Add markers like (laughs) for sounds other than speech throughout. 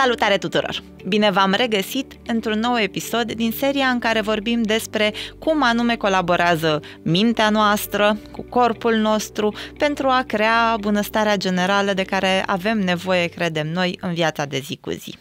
Salutare tuturor! Bine v-am regăsit într-un nou episod din seria în care vorbim despre cum anume colaborează mintea noastră cu corpul nostru pentru a crea bunăstarea generală de care avem nevoie, credem noi, în viața de zi cu zi.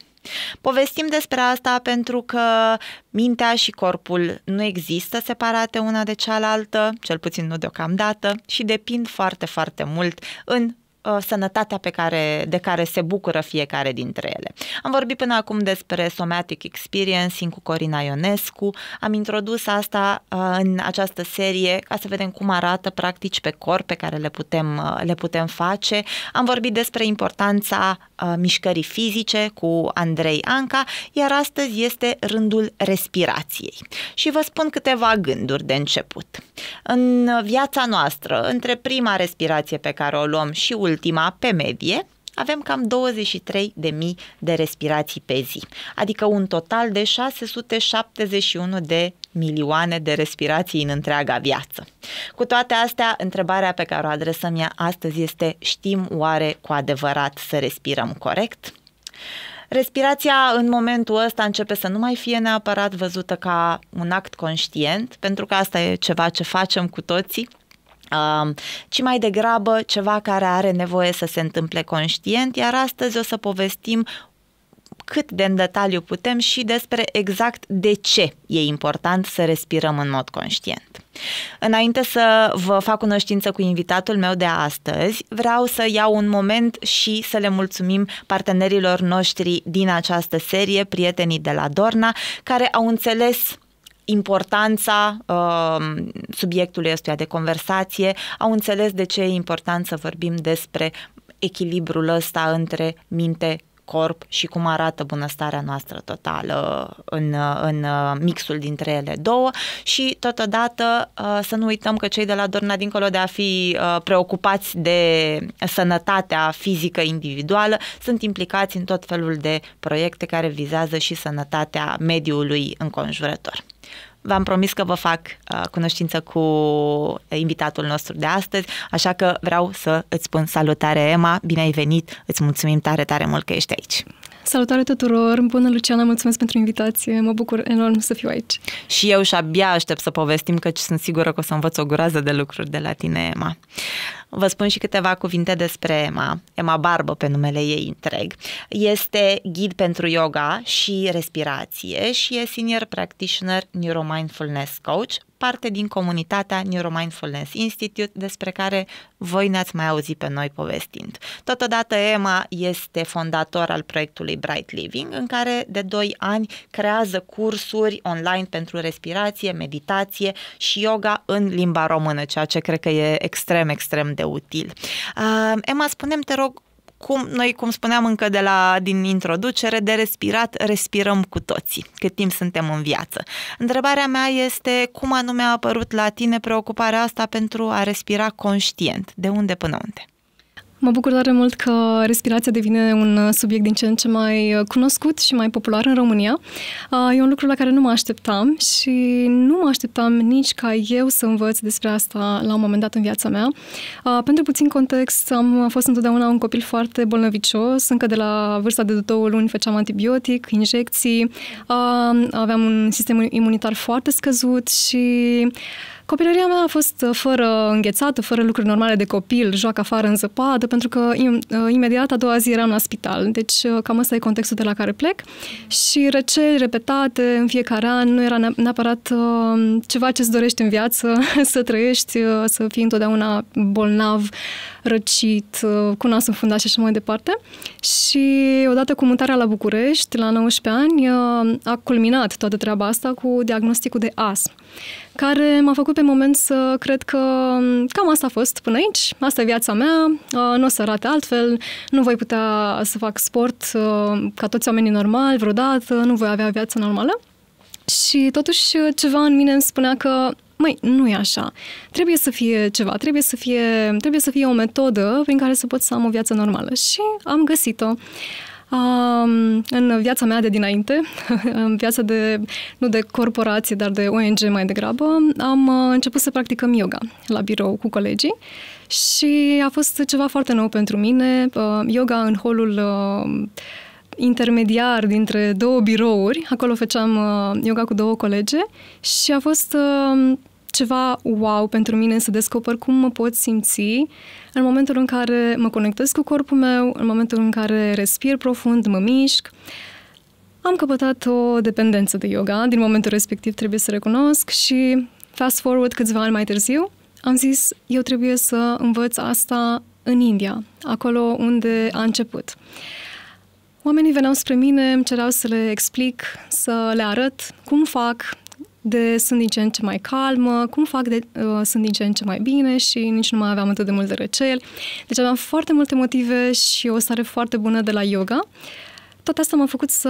Povestim despre asta pentru că mintea și corpul nu există separate una de cealaltă, cel puțin nu deocamdată, și depind foarte, foarte mult în Uh, sănătatea pe care, de care se bucură fiecare dintre ele. Am vorbit până acum despre somatic experiencing cu Corina Ionescu, am introdus asta uh, în această serie ca să vedem cum arată practici pe corp pe care le putem, uh, le putem face. Am vorbit despre importanța mișcării fizice cu Andrei Anca, iar astăzi este rândul respirației. Și vă spun câteva gânduri de început. În viața noastră, între prima respirație pe care o luăm și ultima, ultima, pe medie, avem cam 23.000 de respirații pe zi, adică un total de 671 de milioane de respirații în întreaga viață. Cu toate astea, întrebarea pe care o adresăm ea astăzi este știm oare cu adevărat să respirăm corect? Respirația în momentul ăsta începe să nu mai fie neapărat văzută ca un act conștient, pentru că asta e ceva ce facem cu toții, ci mai degrabă ceva care are nevoie să se întâmple conștient, iar astăzi o să povestim cât de în detaliu putem și despre exact de ce e important să respirăm în mod conștient. Înainte să vă fac cunoștință cu invitatul meu de astăzi, vreau să iau un moment și să le mulțumim partenerilor noștri din această serie, prietenii de la Dorna, care au înțeles importanța uh, subiectului ăstuia de conversație, au înțeles de ce e important să vorbim despre echilibrul ăsta între minte, corp și cum arată bunăstarea noastră totală în, uh, în uh, mixul dintre ele două și totodată uh, să nu uităm că cei de la Dorna, dincolo de a fi preocupați de sănătatea fizică individuală, sunt implicați în tot felul de proiecte care vizează și sănătatea mediului înconjurător v-am promis că vă fac uh, cunoștință cu invitatul nostru de astăzi, așa că vreau să îți spun salutare, Emma, bine ai venit, îți mulțumim tare, tare mult că ești aici. Salutare tuturor! Bună, Luciana! Mulțumesc pentru invitație! Mă bucur enorm să fiu aici! Și eu și abia aștept să povestim, căci sunt sigură că o să învăț o groază de lucruri de la tine, Emma. Vă spun și câteva cuvinte despre Emma, Emma Barbă pe numele ei întreg. Este ghid pentru yoga și respirație și e senior practitioner neuromindfulness coach, parte din comunitatea Neuromindfulness Institute, despre care voi ne-ați mai auzit pe noi povestind. Totodată, Emma este fondator al proiectului Bright Living, în care de 2 ani creează cursuri online pentru respirație, meditație și yoga în limba română, ceea ce cred că e extrem, extrem de util. Emma, spunem te rog, cum, noi, cum spuneam încă de la, din introducere, de respirat respirăm cu toții, cât timp suntem în viață. Întrebarea mea este cum anume a apărut la tine preocuparea asta pentru a respira conștient, de unde până unde? Mă bucur tare mult că respirația devine un uh, subiect din ce în ce mai uh, cunoscut și mai popular în România. Uh, e un lucru la care nu mă așteptam și nu mă așteptam nici ca eu să învăț despre asta la un moment dat în viața mea. Pentru puțin context, am fost întotdeauna un copil foarte bolnăvicios. Încă de la vârsta de două luni făceam antibiotic, injecții, aveam un sistem imunitar foarte scăzut și Copilăria mea a fost uh, fără înghețată, fără lucruri normale de copil, joacă afară în zăpadă, pentru că uh, imediat a doua zi eram la spital. Deci uh, cam ăsta e contextul de la care plec. Și răceli repetate în fiecare an nu era neapărat ceva ce-ți dorești în viață, (laughs) să trăiești, să fii întotdeauna bolnav, răcit, uh, cu nasul fundat și așa mai departe. Și odată cu mutarea la București, la 19 ani, uh, a culminat toată treaba asta cu diagnosticul de astm care m-a făcut pe moment să cred că um, cam asta a fost până aici, asta e viața mea, uh, nu o să arate altfel, nu voi putea să fac sport ca toți oamenii normali vreodată, nu voi avea viața normală. Și totuși ceva în mine îmi spunea că Măi, nu e așa. Trebuie să fie ceva, trebuie să fie, trebuie să fie o metodă prin care să pot să am o viață normală. Și am găsit-o. Um, în viața mea de dinainte, (laughs) în viața de, nu de corporație, dar de ONG mai degrabă, am uh, început să practicăm yoga la birou cu colegii și a fost ceva foarte nou pentru mine. Uh, yoga în holul uh, intermediar dintre două birouri, acolo făceam uh, yoga cu două colege și a fost... Uh, ceva wow pentru mine să descoper cum mă pot simți în momentul în care mă conectez cu corpul meu, în momentul în care respir profund, mă mișc. Am căpătat o dependență de yoga din momentul respectiv, trebuie să recunosc și fast forward câțiva ani mai târziu, am zis, eu trebuie să învăț asta în India, acolo unde a început. Oamenii veneau spre mine, îmi cereau să le explic, să le arăt cum fac, de sunt din ce în ce mai calmă, cum fac de uh, sunt din ce în ce mai bine și nici nu mai aveam atât de mult de răcel. Deci aveam foarte multe motive și o stare foarte bună de la yoga. Tot asta m-a făcut să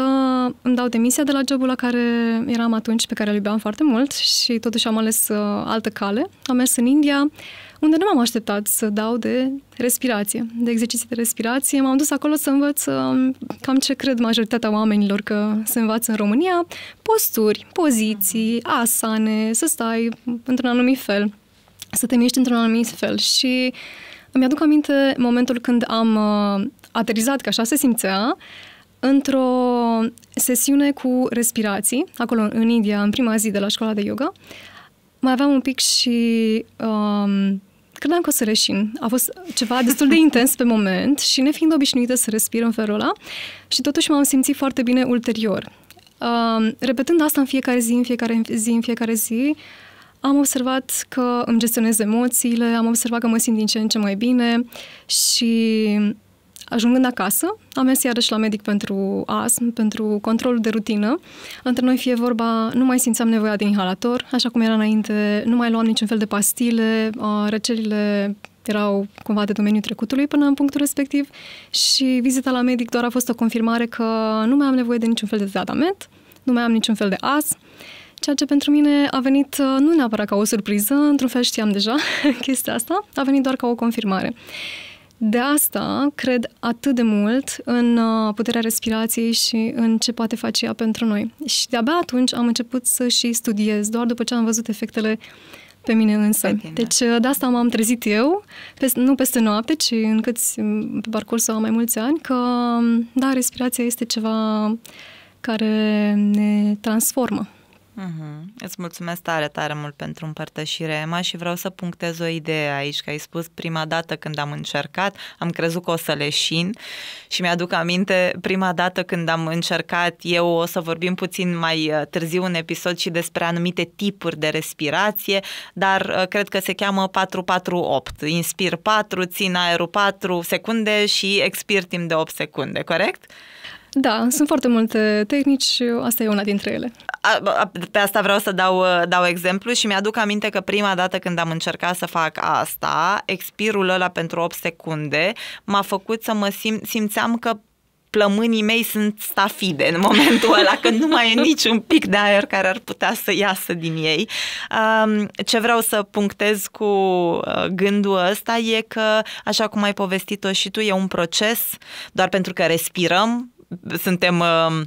îmi dau demisia de la jobul la care eram atunci, pe care îl iubeam foarte mult și totuși am ales uh, altă cale. Am mers în India, uh, unde nu m-am așteptat să dau de respirație, de exerciții de respirație. M-am dus acolo să învăț um, cam ce cred majoritatea oamenilor că se învață în România, posturi, poziții, asane, să stai într-un anumit fel, să te miști într-un anumit fel și îmi aduc aminte momentul când am uh, aterizat, că așa se simțea, într-o sesiune cu respirații, acolo în India, în prima zi de la școala de yoga mai aveam un pic și um, credeam că o să reșin. A fost ceva destul de intens pe moment și nefiind obișnuită să respir în felul ăla și totuși m-am simțit foarte bine ulterior. Um, repetând asta în fiecare zi, în fiecare zi, în fiecare zi, am observat că îmi gestionez emoțiile, am observat că mă simt din ce în ce mai bine și Ajungând acasă, am mers iarăși la medic pentru astm, pentru controlul de rutină. Între noi fie vorba, nu mai simțeam nevoia de inhalator, așa cum era înainte, nu mai luam niciun fel de pastile, răcelile erau cumva de domeniul trecutului până în punctul respectiv și vizita la medic doar a fost o confirmare că nu mai am nevoie de niciun fel de tratament, nu mai am niciun fel de as, ceea ce pentru mine a venit nu neapărat ca o surpriză, într-un fel știam deja (laughs) chestia asta, a venit doar ca o confirmare. De asta cred atât de mult în uh, puterea respirației și în ce poate face ea pentru noi. Și de-abia atunci am început să și studiez, doar după ce am văzut efectele pe mine însă. Pe tine. deci uh, de asta m-am trezit eu, nu peste noapte, ci câți, pe parcursul a mai mulți ani, că um, da, respirația este ceva care ne transformă. Mm-hmm. Îți mulțumesc tare, tare mult pentru împărtășire, Emma, și vreau să punctez o idee aici, că ai spus prima dată când am încercat, am crezut că o să leșin și mi-aduc aminte prima dată când am încercat, eu o să vorbim puțin mai uh, târziu un episod și despre anumite tipuri de respirație, dar uh, cred că se cheamă 448. Inspir 4, țin aerul 4 secunde și expir timp de 8 secunde, corect? Da, sunt foarte multe tehnici, și asta e una dintre ele. pe asta vreau să dau, uh, dau exemplu și mi-aduc aminte că prima dată când am încercat să fac asta, expirul ăla pentru 8 secunde m-a făcut să mă sim, simțeam că plămânii mei sunt stafide în momentul ăla, că nu mai e niciun pic de aer care ar putea să iasă din ei. Ce vreau să punctez cu uh, gândul ăsta e că, așa cum ai povestit-o și tu, e un proces, doar pentru că respirăm, suntem uh,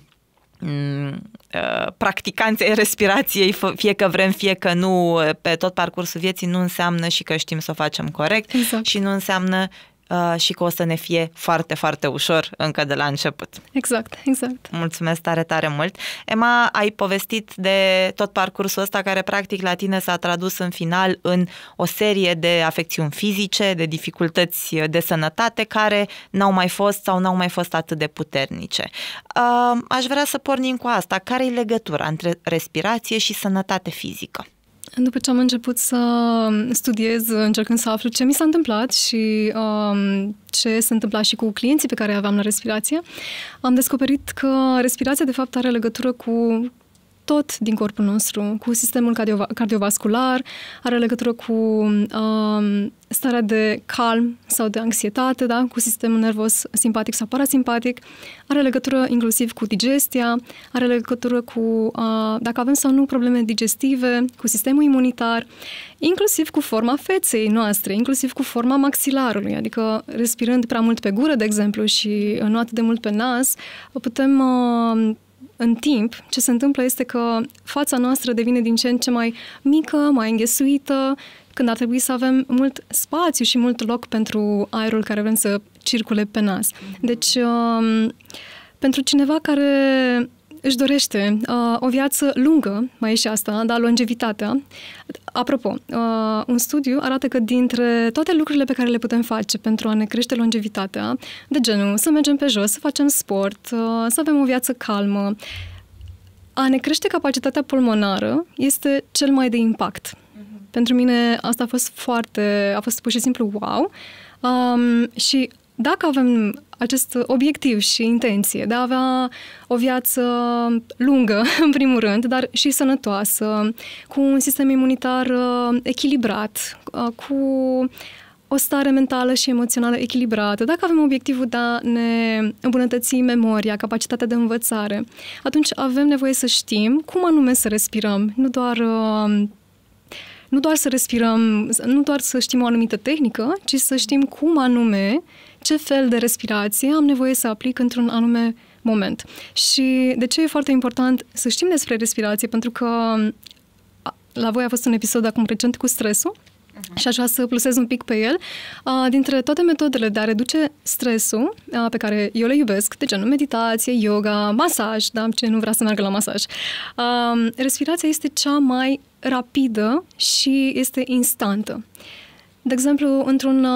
mm, uh, practicanți ai respirației, fie că vrem, fie că nu, pe tot parcursul vieții, nu înseamnă și că știm să o facem corect exact. și nu înseamnă Uh, și că o să ne fie foarte, foarte ușor încă de la început. Exact, exact. Mulțumesc tare, tare mult. Emma, ai povestit de tot parcursul ăsta care practic la tine s-a tradus în final în o serie de afecțiuni fizice, de dificultăți de sănătate care n-au mai fost sau n-au mai fost atât de puternice. Uh, aș vrea să pornim cu asta. Care e legătura între respirație și sănătate fizică? După ce am început să studiez, încercând să aflu ce mi s-a întâmplat și um, ce se întâmpla și cu clienții pe care aveam la respirație, am descoperit că respirația, de fapt, are legătură cu tot din corpul nostru, cu sistemul cardiova- cardiovascular, are legătură cu um, starea de calm sau de anxietate, da? cu sistemul nervos simpatic sau parasimpatic, are legătură inclusiv cu digestia, are legătură cu uh, dacă avem sau nu probleme digestive, cu sistemul imunitar, inclusiv cu forma feței noastre, inclusiv cu forma maxilarului, adică respirând prea mult pe gură, de exemplu, și nu atât de mult pe nas, putem uh, în timp, ce se întâmplă este că fața noastră devine din ce în ce mai mică, mai înghesuită, când ar trebui să avem mult spațiu și mult loc pentru aerul care vrem să circule pe nas. Deci, um, pentru cineva care își dorește uh, o viață lungă, mai e și asta, dar longevitatea. Apropo, uh, un studiu arată că dintre toate lucrurile pe care le putem face pentru a ne crește longevitatea, de genul să mergem pe jos, să facem sport, uh, să avem o viață calmă, a ne crește capacitatea pulmonară este cel mai de impact. Uh-huh. Pentru mine asta a fost foarte, a fost pur și simplu wow. Um, și dacă avem acest obiectiv și intenție de a avea o viață lungă, (laughs) în primul rând, dar și sănătoasă, cu un sistem imunitar uh, echilibrat, uh, cu o stare mentală și emoțională echilibrată, dacă avem obiectivul de a ne îmbunătăți memoria, capacitatea de învățare, atunci avem nevoie să știm cum anume să respirăm, nu doar uh, nu doar să respirăm, nu doar să știm o anumită tehnică, ci să știm cum anume ce fel de respirație am nevoie să aplic într-un anume moment. Și de ce e foarte important să știm despre respirație? Pentru că mm, la voi a fost un episod acum recent cu stresul mhm. și aș vrea să plusez un pic pe el. Dintre toate metodele de a reduce stresul pe care eu le iubesc, de genul meditație, yoga, masaj, da, ce nu vrea să meargă la masaj, respirația este cea mai rapidă și este instantă. De exemplu, într-un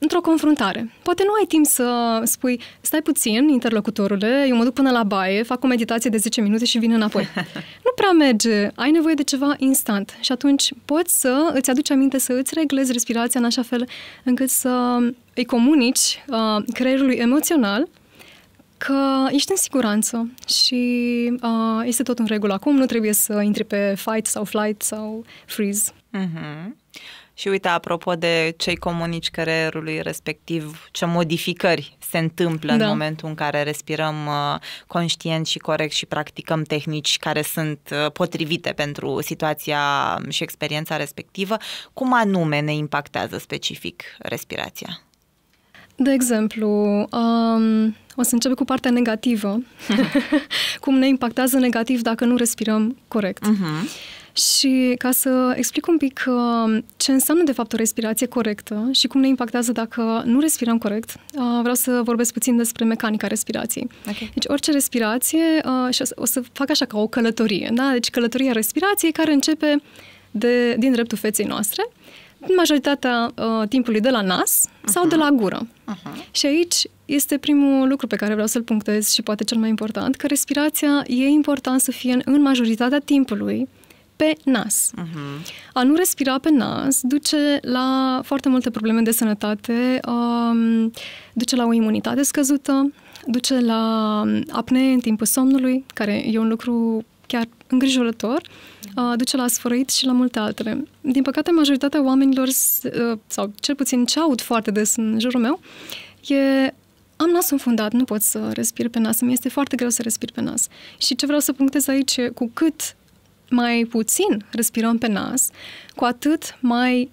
într-o confruntare. Poate nu ai timp să spui, stai puțin, interlocutorule, eu mă duc până la baie, fac o meditație de 10 minute și vin înapoi. (laughs) nu prea merge, ai nevoie de ceva instant și atunci poți să îți aduci aminte să îți reglezi respirația în așa fel încât să îi comunici uh, creierului emoțional că ești în siguranță și uh, este tot în regulă acum, nu trebuie să intri pe fight sau flight sau freeze. Uh-huh. Și uite, apropo de cei comunici creierului respectiv, ce modificări se întâmplă da. în momentul în care respirăm uh, conștient și corect și practicăm tehnici care sunt uh, potrivite pentru situația și experiența respectivă, cum anume ne impactează specific respirația? De exemplu, um, o să încep cu partea negativă, (laughs) cum ne impactează negativ dacă nu respirăm corect. Uh-huh. Și ca să explic un pic uh, ce înseamnă de fapt o respirație corectă și cum ne impactează dacă nu respirăm corect, uh, vreau să vorbesc puțin despre mecanica respirației. Okay. Deci orice respirație, uh, și o să fac așa ca o călătorie, da? deci călătoria respirației care începe de, din dreptul feței noastre, în majoritatea uh, timpului de la nas uh-huh. sau de la gură. Uh-huh. Și aici este primul lucru pe care vreau să-l punctez și poate cel mai important, că respirația e important să fie în, în majoritatea timpului pe nas. Uh-huh. A nu respira pe nas duce la foarte multe probleme de sănătate, um, duce la o imunitate scăzută, duce la um, apnee în timpul somnului, care e un lucru chiar îngrijorător, uh, duce la sfărăit și la multe altele. Din păcate, majoritatea oamenilor, uh, sau cel puțin ce aud foarte des în jurul meu, e am nas înfundat, nu pot să respir pe nas, mi este foarte greu să respir pe nas. Și ce vreau să punctez aici e cu cât mai puțin respirăm pe nas, cu atât mai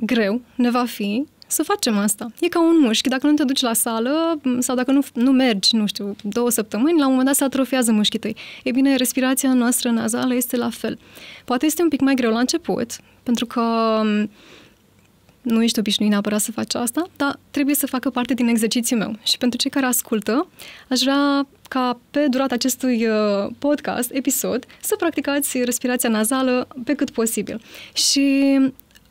greu ne va fi să facem asta. E ca un mușchi. Dacă nu te duci la sală sau dacă nu, nu mergi, nu știu, două săptămâni, la un moment dat se atrofiază mușchii tăi. E bine, respirația noastră nazală este la fel. Poate este un pic mai greu la început, pentru că mm, nu ești obișnuit neapărat să faci asta, dar trebuie să facă parte din exercițiul meu. Și pentru cei care ascultă, aș vrea ca pe durata acestui uh, podcast, episod, să practicați respirația nazală pe cât posibil. Și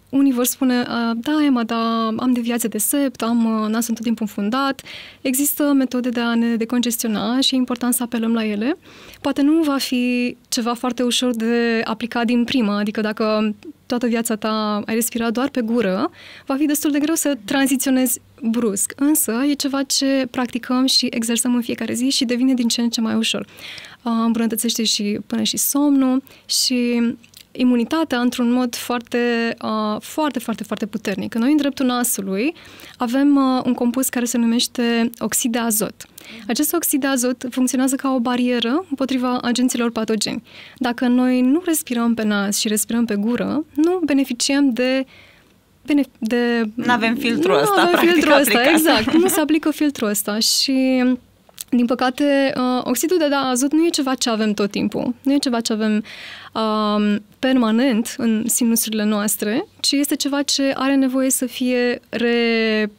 unii vor spune, da, Emma, da, am deviație de sept, am uh, nasul tot timpul fundat Există metode de a ne decongestiona și e important să apelăm la ele. Poate nu va fi ceva foarte ușor de aplicat din prima, adică dacă toată viața ta ai respirat doar pe gură, va fi destul de greu să tranziționezi brusc. Însă e ceva ce practicăm și exersăm în fiecare zi și devine din ce în ce mai ușor. Ah, îmbunătățește și până și somnul și imunitatea într-un mod foarte, uh, foarte, foarte, foarte puternic. Noi, în dreptul nasului, avem uh, un compus care se numește oxid de azot. Acest oxid de azot funcționează ca o barieră împotriva agenților patogeni. Dacă noi nu respirăm pe nas și respirăm pe gură, nu beneficiem de de... Nu avem filtrul ăsta, Nu avem filtrul ăsta, aplicat. exact. Nu (laughs) se aplică filtrul ăsta și din păcate, uh, oxidul de azot nu e ceva ce avem tot timpul, nu e ceva ce avem uh, permanent în sinusurile noastre, ci este ceva ce are nevoie să fie re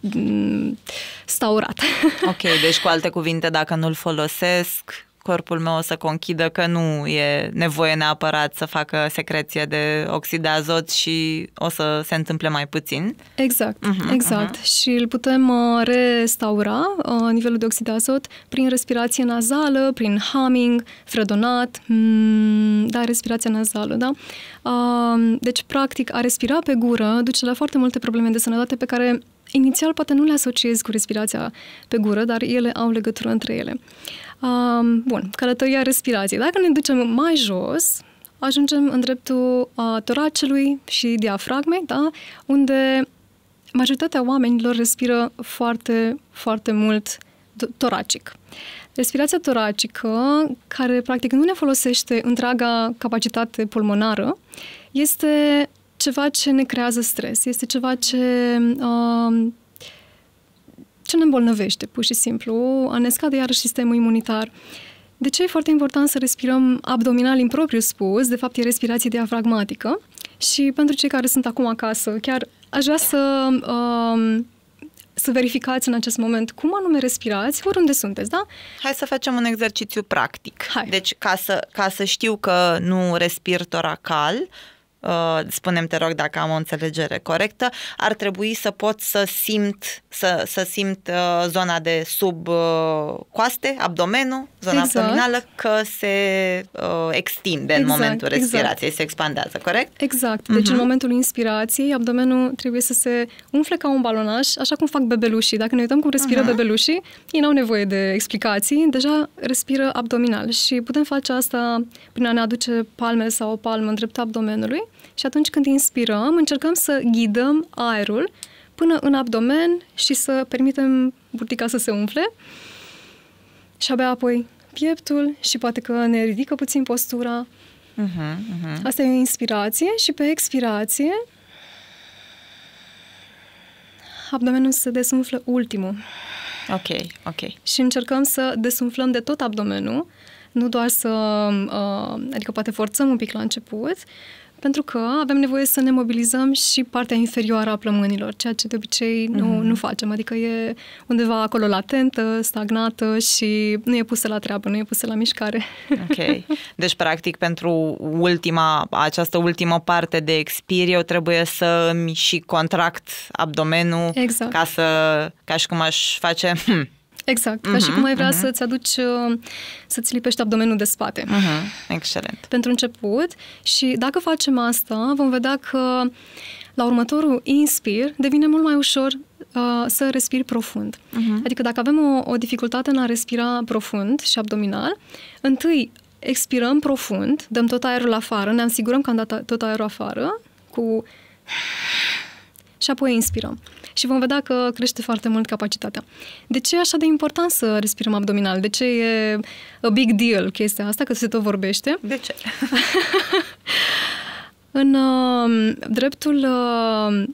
mm, staurat. (laughs) Ok, deci cu alte cuvinte, dacă nu-l folosesc, corpul meu o să conchidă că nu e nevoie neapărat să facă secreție de oxid de azot și o să se întâmple mai puțin. Exact, uh-huh, exact. Uh-huh. Și îl putem uh, restaura uh, nivelul de oxid de azot prin respirație nazală, prin humming, fredonat, mm, da, respirația nazală, da? Uh, deci, practic, a respira pe gură duce la foarte multe probleme de sănătate pe care Inițial poate nu le asociezi cu respirația pe gură, dar ele au legătură între ele. Um, bun, călătoria respirației. Dacă ne ducem mai jos, ajungem în dreptul uh, toracelui și diafragmei, da? unde majoritatea oamenilor respiră foarte, foarte mult toracic. Respirația toracică, care practic nu ne folosește întreaga capacitate pulmonară, este ceva ce ne creează stres, este ceva ce uh, ce ne îmbolnăvește, pur și simplu, ne scade iarăși sistemul imunitar. De ce e foarte important să respirăm abdominal în propriu spus? De fapt, e respirație diafragmatică. Și pentru cei care sunt acum acasă, chiar aș vrea să, um, să verificați în acest moment cum anume respirați, oriunde sunteți, da? Hai să facem un exercițiu practic. Hai. Deci, ca să, ca să știu că nu respir toracal, Uh, spunem te rog dacă am o înțelegere corectă, ar trebui să pot să simt, să, să simt uh, zona de sub uh, coaste, abdomenul, zona exact. abdominală, că se uh, extinde exact, în momentul exact. respirației, exact. se expandează, corect? Exact. Deci uh-huh. în mhm. momentul inspirației, abdomenul trebuie să se umfle ca un balonaj, așa cum fac bebelușii. Dacă ne uităm cum respiră uh-huh. bebelușii, ei n-au nevoie de explicații, deja respiră abdominal și putem face asta prin a ne aduce palme sau o palmă în dreptul abdomenului și atunci când inspirăm, încercăm să ghidăm aerul până în abdomen și să permitem burtica să se umfle. Și abia apoi pieptul și poate că ne ridică puțin postura. Uh-huh, uh-huh. Asta e o inspirație și pe expirație abdomenul se desumflă ultimul. Ok, ok. Și încercăm să desumflăm de tot abdomenul, nu doar să, uh, adică poate forțăm un pic la început, pentru că avem nevoie să ne mobilizăm și partea inferioară a plămânilor, ceea ce de obicei nu, mm-hmm. nu facem. Adică e undeva acolo latentă, stagnată și nu e pusă la treabă, nu e pusă la mișcare. Ok. (laughs) Deci, practic, pentru ultima, această ultimă parte de expirie, eu trebuie să îmi și contract abdomenul exact. ca să, ca și cum aș face... Hmm, Exact, uh-huh, ca și mhm, cum ai vrea uh-huh. să-ți aduci, uh, să-ți lipești abdomenul de spate. Uh-huh, excelent. Pentru început și dacă facem asta, vom vedea că la următorul inspir devine mult mai ușor uh, să respiri profund. Uh-huh. Adică dacă avem o, o dificultate în a respira profund și abdominal, întâi expirăm profund, dăm tot aerul afară, ne asigurăm că am dat tot aerul afară cu... și apoi inspirăm și vom vedea că crește foarte mult capacitatea. De ce e așa de important să respirăm abdominal? De ce e a big deal chestia asta, că se tot vorbește? De ce? (laughs) în uh, dreptul uh,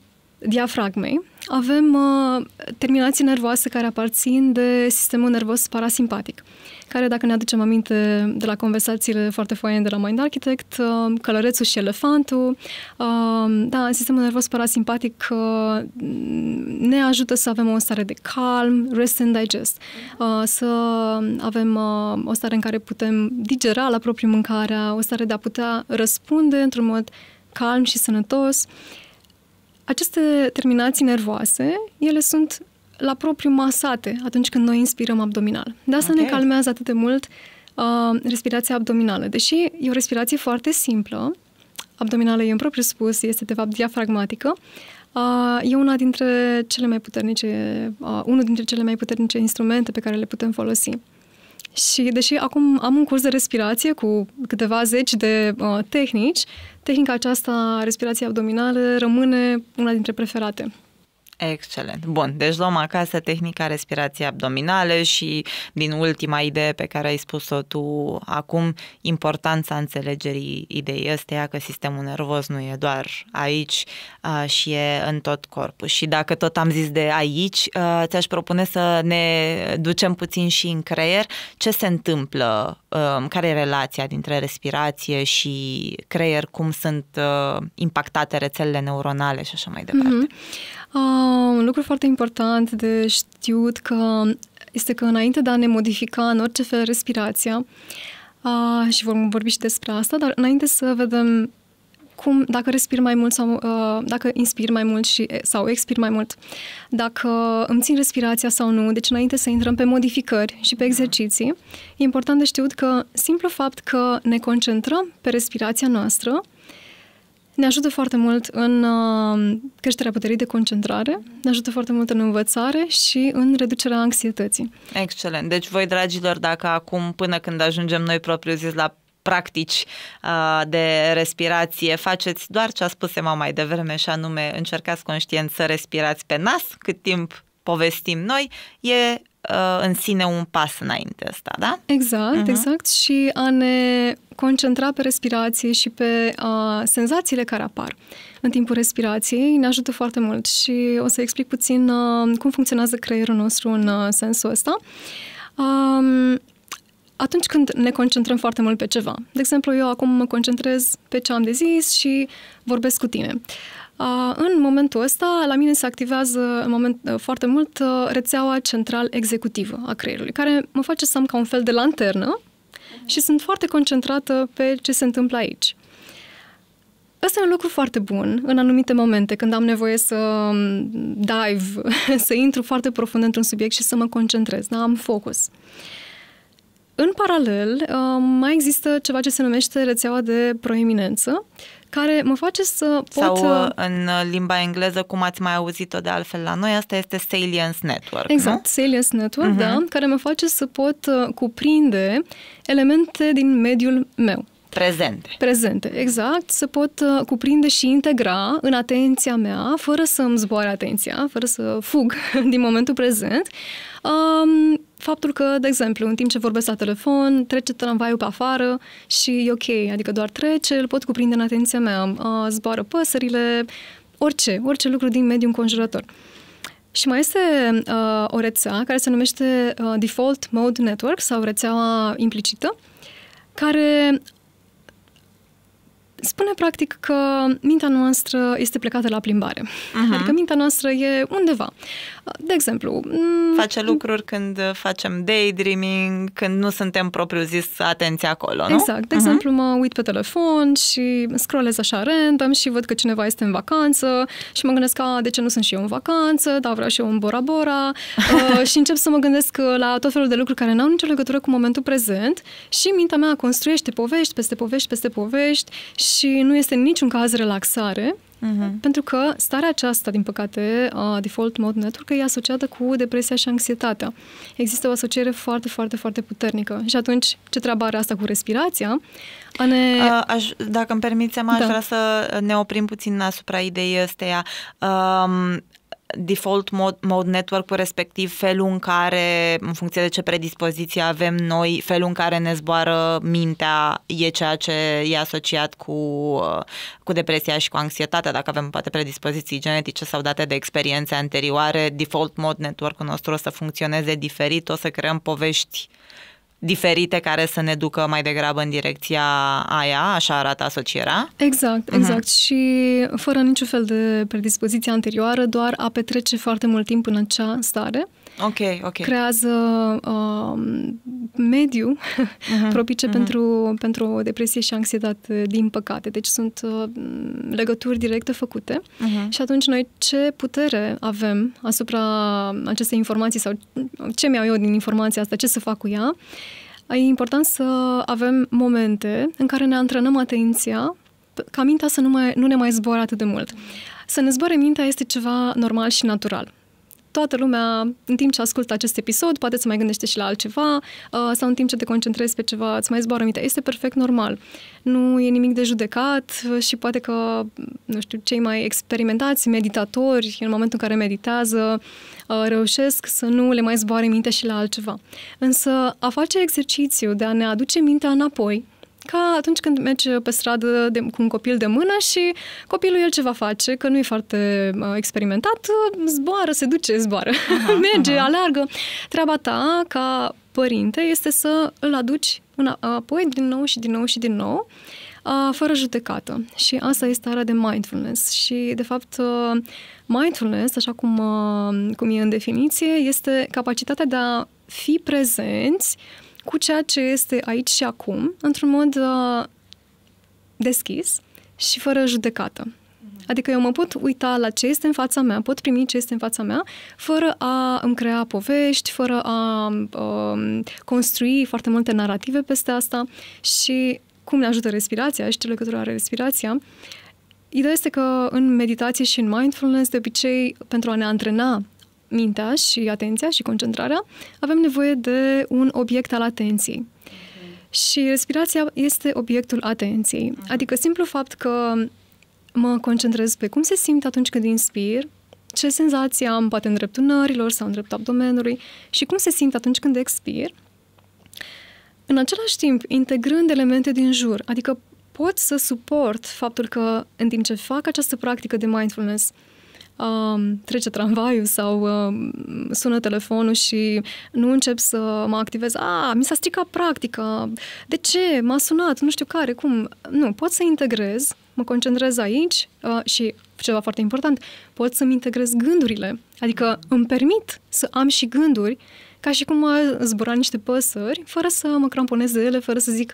diafragmei avem uh, terminații nervoase care aparțin de sistemul nervos parasimpatic. Uh, care, dacă ne aducem aminte de la conversațiile foarte foaie de la Mind Architect, uh, călărețul și elefantul, uh, da, sistemul nervos parasimpatic uh, ne ajută să avem o stare de calm, rest and digest, să avem o stare în care putem digera la propriu mâncarea, o stare de a putea răspunde într-un mod calm și sănătos. Aceste terminații nervoase, ele sunt la propriu masate atunci când noi inspirăm abdominal. De asta okay. ne calmează atât de mult uh, respirația abdominală. Deși e o respirație foarte simplă, abdominală e în propriu spus, este de fapt diafragmatică, uh, e una dintre cele mai puternice, uh, unul dintre cele mai puternice instrumente pe care le putem folosi. Și deși acum am un curs de respirație cu câteva zeci de uh, tehnici, tehnica aceasta, respirație abdominală, rămâne una dintre preferate. Excelent. Bun, deci luăm acasă tehnica respirației abdominale și din ultima idee pe care ai spus-o tu acum, importanța înțelegerii ideii ăsteia că sistemul nervos nu e doar aici a, și e în tot corpul. Și dacă tot am zis de aici, a, ți-aș propune să ne ducem puțin și în creier. Ce se întâmplă? care e relația dintre respirație și creier? Cum sunt impactate rețelele neuronale și așa mai departe? Mm-hmm. Ah, un lucru foarte important de știut că este că înainte de a ne modifica în orice fel respirația, uh, și vom vorbi și despre asta, dar înainte să vedem cum, dacă respir mai mult sau uh, dacă inspir mai mult și, eh, sau expir mai mult, dacă îmi țin respirația sau nu, deci înainte să intrăm pe modificări și pe mhm. exerciții, e important de știut că simplu fapt că ne concentrăm pe respirația noastră, ne ajută foarte mult în uh, creșterea puterii de concentrare, ne ajută foarte mult în învățare și în reducerea anxietății. Excelent. Deci voi, dragilor, dacă acum, până când ajungem noi propriu zis la practici uh, de respirație, faceți doar ce a spus Ema mai devreme și anume încercați conștient să respirați pe nas cât timp povestim noi, e uh, în sine un pas înainte ăsta, da? Exact, uh-huh. exact. Și a ne concentra pe respirație și pe uh, senzațiile care apar în timpul respirației ne ajută foarte mult și o să explic puțin uh, cum funcționează creierul nostru în uh, sensul ăsta. Um, atunci când ne concentrăm foarte mult pe ceva. De exemplu, eu acum mă concentrez pe ce am de zis și vorbesc cu tine. Uh, în momentul ăsta, la mine se activează în moment, foarte mult rețeaua central-executivă a creierului, care mă face să am ca un fel de lanternă mhm. și sunt foarte concentrată pe ce se întâmplă aici. Ăsta e un lucru foarte bun în anumite momente, când am nevoie să dive, (laughs) să intru foarte profund într-un subiect și să mă concentrez, da? am focus. În paralel, mai există ceva ce se numește rețeaua de proeminență, care mă face să pot... Sau uh, în uh, limba engleză, cum ați mai auzit-o de altfel la noi, asta este Salience Network, Exact, nu? Salience Network, uh-huh. da, care mă face să pot uh, cuprinde elemente din mediul meu. Prezente. Prezente, exact. Să pot cuprinde și integra în atenția mea, fără să îmi zboare atenția, fără să fug (laughs) din momentul prezent, um, faptul că, de exemplu, în timp ce vorbesc la telefon, trece tramvaiul pe afară și e ok, adică doar trece, îl pot cuprinde în atenția mea, zboară păsările, orice, orice lucru din mediul înconjurător. Și mai este uh, o rețea care se numește uh, Default Mode Network sau rețeaua implicită, care spune practic că mintea noastră este plecată la plimbare. Uh-huh. Adică mintea noastră e undeva. De exemplu... Mm, Face lucruri când facem daydreaming, când nu suntem propriu-zis atenți acolo, nu? Exact. De uh-huh. exemplu, mă uit pe telefon și scrollez așa random și văd că cineva este în vacanță și mă gândesc, a, de ce nu sunt și eu în vacanță, dar vreau și eu în Bora Bora (laughs) uh, și încep să mă gândesc uh, la tot felul de lucruri care n-au nicio legătură cu momentul prezent și mintea mea construiește povești peste povești peste povești și nu este în niciun caz relaxare. Uh-huh. Pentru că starea aceasta, din păcate, a default mode network, e asociată cu depresia și anxietatea. Există o asociere foarte, foarte, foarte puternică. Și atunci, ce treabă are asta cu respirația? ne... aș, dacă îmi permiți, Emma, da. aș vrea să ne oprim puțin asupra ideii ăsteia default mode, mode network respectiv felul în care, în funcție de ce predispoziție avem noi, felul în care ne zboară mintea e ceea ce e asociat cu, uh, cu depresia și cu anxietatea, dacă avem poate predispoziții genetice sau date de experiențe anterioare, default mode network-ul nostru o să funcționeze diferit, o să creăm povești diferite care să ne ducă mai degrabă în direcția aia, așa arată asocierea. Exact, mhm. exact. Uh-huh. Și fără niciun fel de predispoziție anterioară, doar a petrece foarte mult timp în acea stare. Ok, ok. Creează uh, mediu uh-huh, (laughs) propice uh-huh. Pentru, pentru depresie și anxietate, din păcate. Deci sunt uh, legături directe făcute uh-huh. și atunci noi ce putere avem asupra acestei informații sau ce mi-au eu din informația asta, ce să fac cu ea, e important să avem momente în care ne antrenăm atenția ca mintea să nu, mai, nu ne mai zboare atât de mult. Să ne zboare mintea este ceva normal și natural toată lumea, în timp ce ascultă acest episod, poate să mai gândește și la altceva uh, sau în timp ce te concentrezi pe ceva, îți mai zboară mintea. Este perfect normal. Nu e nimic de judecat și poate că, nu știu, cei mai experimentați meditatori, în momentul în care meditează, uh, reușesc să nu le mai zboare mintea și la altceva. Însă a face exercițiu de a ne aduce mintea înapoi, ca atunci când mergi pe stradă de, cu un copil de mână și copilul el ce va face, că nu e foarte uh, experimentat, zboară, se duce, zboară, aha, (laughs) merge, aha. aleargă. Treaba ta ca părinte este să îl aduci apoi din nou și din nou și din nou uh, fără judecată. Și asta este starea de mindfulness. Și, de fapt, uh, mindfulness, așa cum, cum e în definiție, este capacitatea de a fi prezenți uh, cu ceea ce este aici și acum, într-un mod uh, deschis și fără judecată. Mhm. Adică eu mă pot uita la ce este în fața mea, pot primi ce este în fața mea, fără a îmi crea povești, fără a um, construi foarte multe narrative peste asta și cum ne ajută respirația și ce legătură are respirația. Ideea este că în meditație și în mindfulness, de obicei, pentru a ne antrena mintea și atenția și concentrarea, avem nevoie de un obiect al atenției. Și respirația este obiectul atenției. Mhm. Adică simplu fapt că mă concentrez pe cum se simt atunci când inspir, ce senzații am, poate în dreptul nărilor sau în dreptul abdomenului și cum se simt atunci când expir. În același timp, integrând elemente din jur, adică pot să suport faptul că în timp ce fac această practică de mindfulness, trece tramvaiul sau sună telefonul și nu încep să mă activez. A, mi s-a stricat practica, de ce, m-a sunat, nu știu care, cum. Nu, pot să integrez, mă concentrez aici și ceva foarte important, pot să-mi integrez gândurile. Adică îmi permit să am și gânduri ca și cum mă zbura niște păsări, fără să mă cramponez de ele, fără să zic,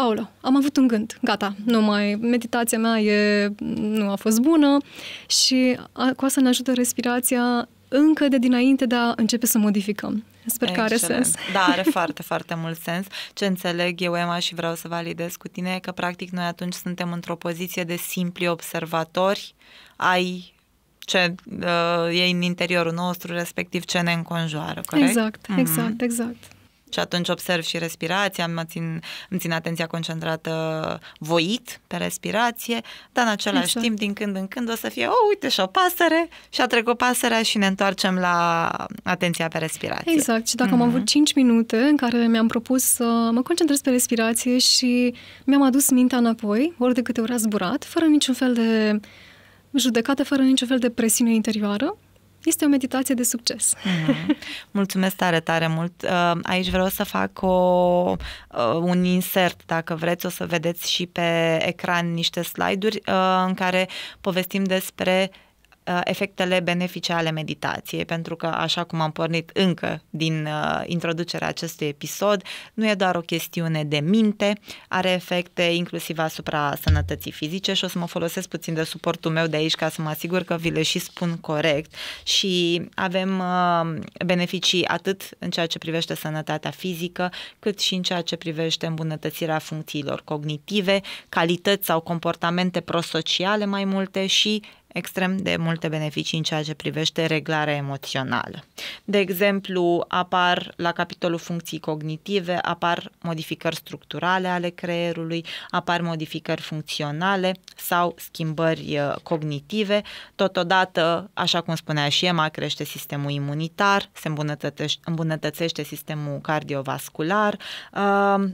aula, am avut un gând, gata, nu mai, meditația mea e, nu a fost bună și a, cu asta ne ajută respirația încă de dinainte de a începe să modificăm. Sper că are sens. Da, are (laughs) foarte, foarte mult sens. Ce înțeleg eu, Emma, și vreau să validez cu tine, că practic noi atunci suntem într-o poziție de simpli observatori ai ce uh, e în interiorul nostru, respectiv ce ne înconjoară, corect? Exact, mm-hmm. exact, exact și atunci observ și respirația, mă țin, îmi țin atenția concentrată voit pe respirație, dar în același exact. timp, din când în când, o să fie, oh, uite și o pasăre și a trecut pasărea și ne întoarcem la atenția pe respirație. Exact, și dacă mm-hmm. am mhm. avut 5 minute în care mi-am propus să mă concentrez pe respirație și mi-am adus mintea înapoi, ori de câte ori a zburat, fără niciun fel de judecată, fără niciun fel de presiune interioară, este o meditație de succes. Mm-hmm. Mulțumesc tare, tare mult. Uh, aici vreau să fac o, uh, un insert, dacă vreți, o să vedeți și pe ecran niște slide-uri uh, în care povestim despre Uh, efectele benefice ale meditației, pentru că, așa cum am pornit încă din uh, introducerea acestui episod, nu e doar o chestiune de minte, are efecte inclusiv asupra sănătății fizice și o să mă folosesc puțin de suportul meu de aici ca să mă asigur că vi le și spun corect și avem uh, beneficii atât în ceea ce privește sănătatea fizică, cât și în ceea ce privește îmbunătățirea funcțiilor cognitive, calități sau comportamente prosociale mai multe și extrem de multe beneficii în ceea ce privește reglarea emoțională. De exemplu, apar la capitolul funcții cognitive, apar modificări structurale ale creierului, apar modificări funcționale sau schimbări uh, cognitive. Totodată, așa cum spunea și Emma, crește sistemul imunitar, se îmbunătățește, îmbunătățește sistemul cardiovascular, uh,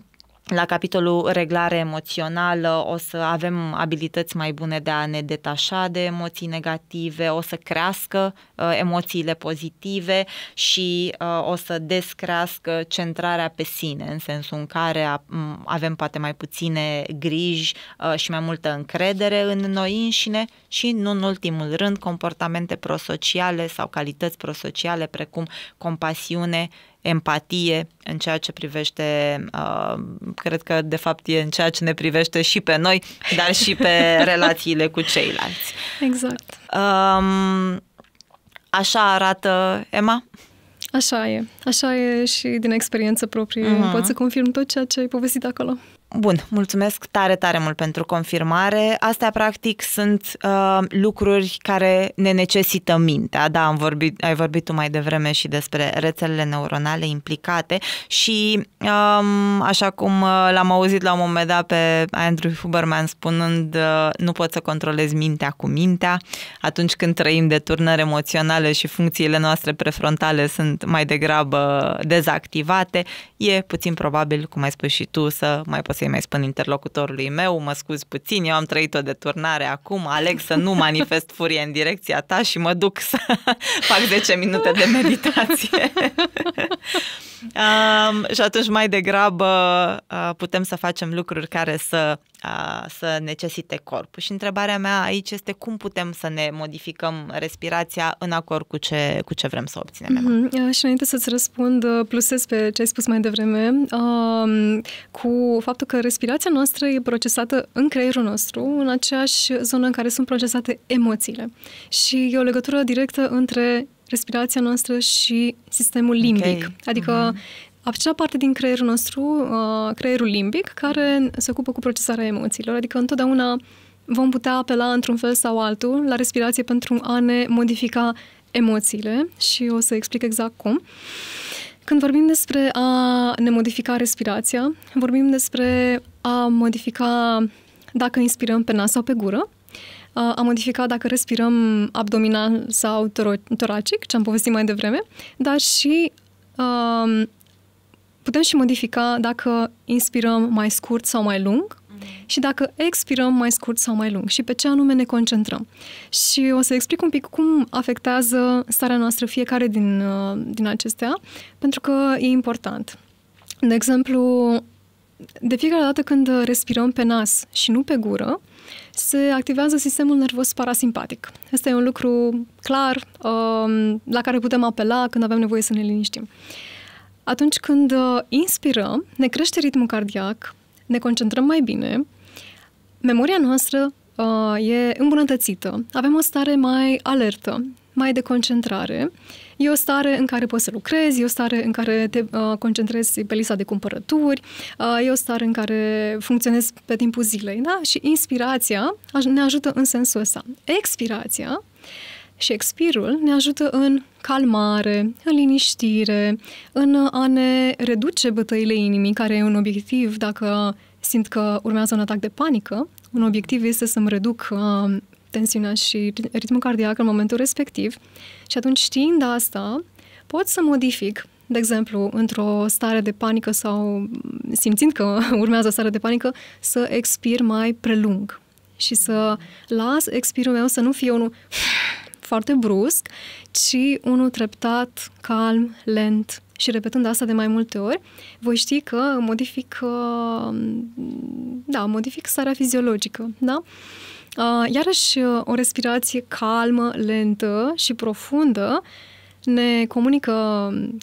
la capitolul reglare emoțională o să avem abilități mai bune de a ne detașa de emoții negative, o să crească uh, emoțiile pozitive și uh, o să descrească centrarea pe sine, în sensul în care a, m- avem poate mai puține griji uh, și mai multă încredere în noi înșine și, nu în ultimul rând, comportamente prosociale sau calități prosociale precum compasiune, empatie în ceea ce privește, uh, cred că de fapt e în ceea ce ne privește și pe noi, dar și pe (laughs) relațiile cu ceilalți. Exact. Um, așa arată Emma? Așa e. Așa e și din experiență proprie. Uh-huh. Pot să confirm tot ceea ce ai povestit acolo. Bun, mulțumesc tare, tare mult pentru confirmare. Astea, practic, sunt uh, lucruri care ne necesită mintea. Da, am vorbit, ai vorbit tu mai devreme și despre rețelele neuronale implicate și, um, așa cum uh, l-am auzit la un moment dat pe Andrew Huberman spunând, uh, nu poți să controlezi mintea cu mintea. Atunci când trăim de turnări emoționale și funcțiile noastre prefrontale sunt mai degrabă dezactivate, e puțin probabil, cum ai spus și tu, să mai poți să-i mai spun interlocutorului meu, mă scuz puțin, eu am trăit o deturnare acum, aleg să nu manifest (laughs) furie în direcția ta și mă duc să (laughs) fac 10 minute de meditație. um, (laughs) și atunci mai degrabă uh, putem să facem lucruri care să să necesite corpul. Și întrebarea mea aici este cum putem să ne modificăm respirația în acord cu ce, cu ce vrem să obținem. Mm-hmm. Și înainte să-ți răspund, uh, plusez pe ce ai spus mai devreme, um, cu faptul că respirația noastră e procesată în creierul nostru, în aceeași zonă în care sunt procesate emoțiile. Și e o legătură directă între respirația noastră și sistemul limbic. Okay. Adică mm-hmm acea parte din creierul nostru, uh, creierul limbic, care se ocupă cu procesarea emoțiilor. Adică întotdeauna vom putea apela într-un fel sau altul la respirație pentru a ne modifica emoțiile și o să explic exact cum. Când vorbim despre a ne modifica respirația, vorbim despre a modifica dacă inspirăm pe nas sau pe gură, a modifica dacă respirăm abdominal sau toracic, ce am povestit mai devreme, dar și um, putem și modifica dacă inspirăm mai scurt sau mai lung mhm. și dacă expirăm mai scurt sau mai lung și pe ce anume ne concentrăm. Și o să explic un pic cum afectează starea noastră fiecare din, uh, din acestea, pentru că e important. De exemplu, de fiecare dată când respirăm pe nas și nu pe gură, se activează sistemul nervos parasimpatic. Asta e un lucru clar uh, la care putem apela când avem nevoie să ne liniștim. Atunci când uh, inspirăm, ne crește ritmul cardiac, ne concentrăm mai bine, memoria noastră uh, e îmbunătățită, avem o stare mai alertă, mai de concentrare. E o stare în care poți să lucrezi, e o stare în care te uh, concentrezi pe lista de cumpărături, uh, e o stare în care funcționezi pe timpul zilei, da? Și inspirația ne ajută în sensul ăsta. Expirația Shakespeare-ul ne ajută în calmare, în liniștire, în a ne reduce bătăile inimii, care e un obiectiv dacă simt că urmează un atac de panică. Un obiectiv este să-mi reduc uh, tensiunea și ritmul cardiac în momentul respectiv. Și atunci, știind asta, pot să modific de exemplu, într-o stare de panică sau mm, simțind că (laughs) urmează stare de panică, să expir mai prelung și să las expirul meu să nu fie unul foarte brusc, ci unul treptat, calm, lent. Și repetând asta de mai multe ori, voi ști că modific, uh, da, modific starea fiziologică, da? Uh, iarăși, uh, o respirație calmă, lentă și profundă ne comunică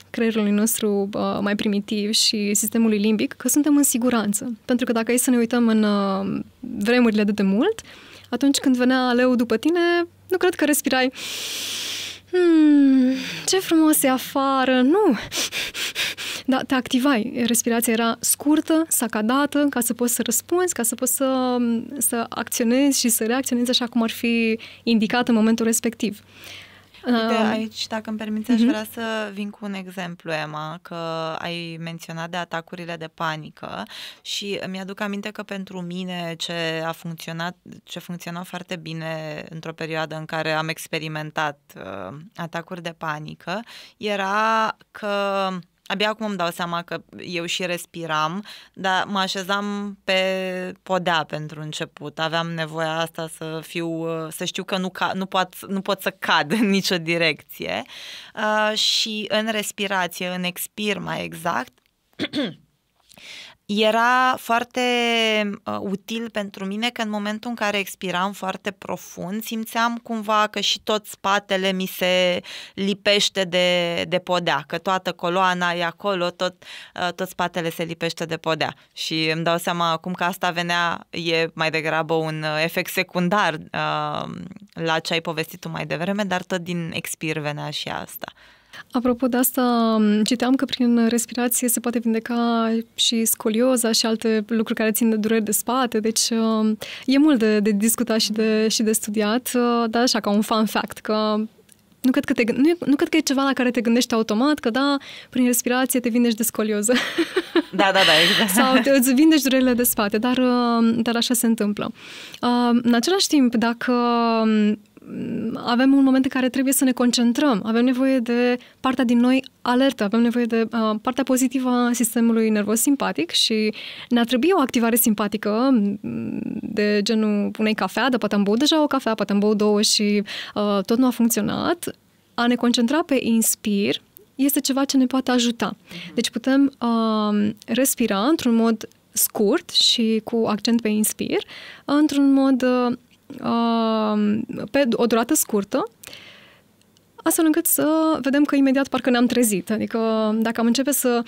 creierului nostru mai primitiv și sistemului limbic că suntem în siguranță. Pentru că dacă e să ne uităm în vremurile de demult, atunci când venea leu după tine, nu cred că respirai. Hmm, ce frumos e afară! Nu! Da, te activai. Respirația era scurtă, sacadată, ca să poți să răspunzi, ca să poți să, să acționezi și să reacționezi așa cum ar fi indicat în momentul respectiv. Uite, um, aici, dacă îmi permiți, aș mhm. vrea să vin cu un exemplu, Emma, că ai menționat de atacurile de panică și mi-aduc aminte că pentru mine ce a funcționat, ce funcționa foarte bine într-o perioadă în care am experimentat uh, atacuri de panică, era că Abia acum îmi dau seama că eu și respiram, dar mă așezam pe podea pentru început. Aveam nevoia asta să fiu, să știu că nu, ca, nu, pot, nu pot să cad în nicio direcție. Uh, și în respirație, în expir mai exact, (clears throat) era foarte uh, util pentru mine că în momentul în care expiram foarte profund, simțeam cumva că și tot spatele mi se lipește de, de podea, că toată coloana e acolo, tot, uh, tot spatele se lipește de podea. Și îmi dau seama acum că asta venea, e mai degrabă un uh, efect secundar uh, la ce ai povestit tu mai devreme, dar tot din expir venea și asta. Apropo de asta, citeam că prin respirație se poate vindeca și scolioza și alte lucruri care țin de dureri de spate, deci uh, e mult de, de discutat și de, și de studiat, uh, dar așa ca un fun fact, că nu cred, că te, nu, e, nu cred că e ceva la care te gândești automat, că da, prin respirație te vindești de scolioză. (laughs) Da, da, da, exact. Sau te, îți vindești durerile de spate, dar, uh, dar așa se întâmplă. În același timp, dacă um, avem un moment în care trebuie să ne concentrăm, avem nevoie de partea din noi alertă, avem nevoie de uh, partea pozitivă a sistemului nervos simpatic și ne-ar trebui o activare simpatică mm, de genul unei cafea, de poate am băut deja o cafea, poate am băut două și uh, tot nu a funcționat. A ne concentra pe inspir este ceva ce ne poate ajuta. Mm-hmm. Deci putem uh, respira într-un mod scurt și cu accent pe inspir, într-un mod uh, pe o durată scurtă, astfel încât să vedem că imediat parcă ne-am trezit. Adică dacă am începe să (laughs)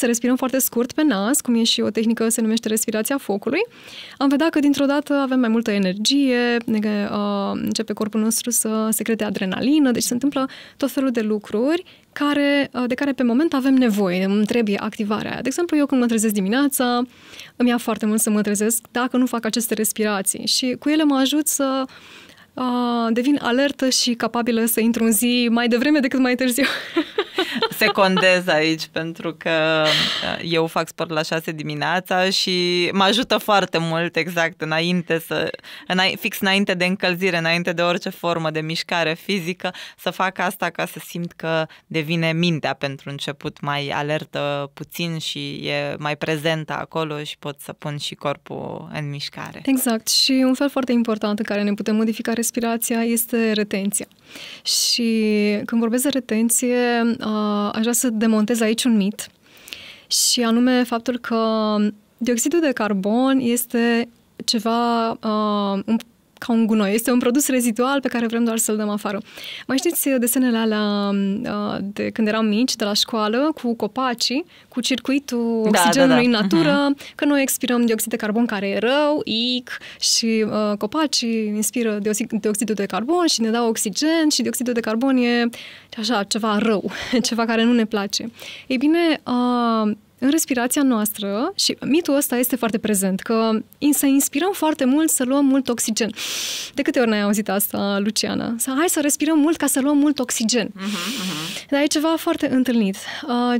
să respirăm foarte scurt pe nas, cum e și o tehnică se numește respirația focului, am vedea că dintr-o dată avem mai multă energie, uh, începe corpul nostru să secrete adrenalină, deci se întâmplă tot felul de lucruri care, uh, de care pe moment avem nevoie, îmi trebuie activarea aia. De exemplu, eu când mă trezesc dimineața, îmi ia foarte mult să mă trezesc dacă nu fac aceste respirații și cu ele mă ajut să devin alertă și capabilă să intru în zi mai devreme decât mai târziu. (laughs) Secondez aici pentru că uh, eu fac sport la 6 dimineața și mă ajută foarte mult exact înainte să, înainte, fix înainte de încălzire, înainte de orice formă de mișcare fizică, să fac asta ca să simt că devine mintea pentru început mai alertă puțin și e mai prezentă acolo și pot să pun și corpul în mișcare. Exact și un fel foarte important în care ne putem modifica respirația este retenția. Și când vorbesc de retenție, aș vrea să demontez aici un mit, și anume faptul că dioxidul de carbon este ceva, un ca un gunoi. Este un produs rezidual pe care vrem doar să-l dăm afară. Mai știți desenele alea uh, de când eram mici, de la școală, cu copacii, cu circuitul da, da, da. în natură, uh-huh. că noi expirăm dioxid de carbon care e rău, ic, și uh, copacii inspiră dioxidul de carbon și ne dau oxigen și dioxidul de carbon e așa, ceva rău, (laughs) ceva care nu ne place. Ei bine, uh, în respirația noastră, și mitul ăsta este foarte prezent, că să inspirăm foarte mult să luăm mult oxigen. De câte ori n-ai auzit asta, Luciana? Să hai să respirăm mult ca să luăm mult oxigen. Uh-huh, uh-huh. Dar e ceva foarte întâlnit.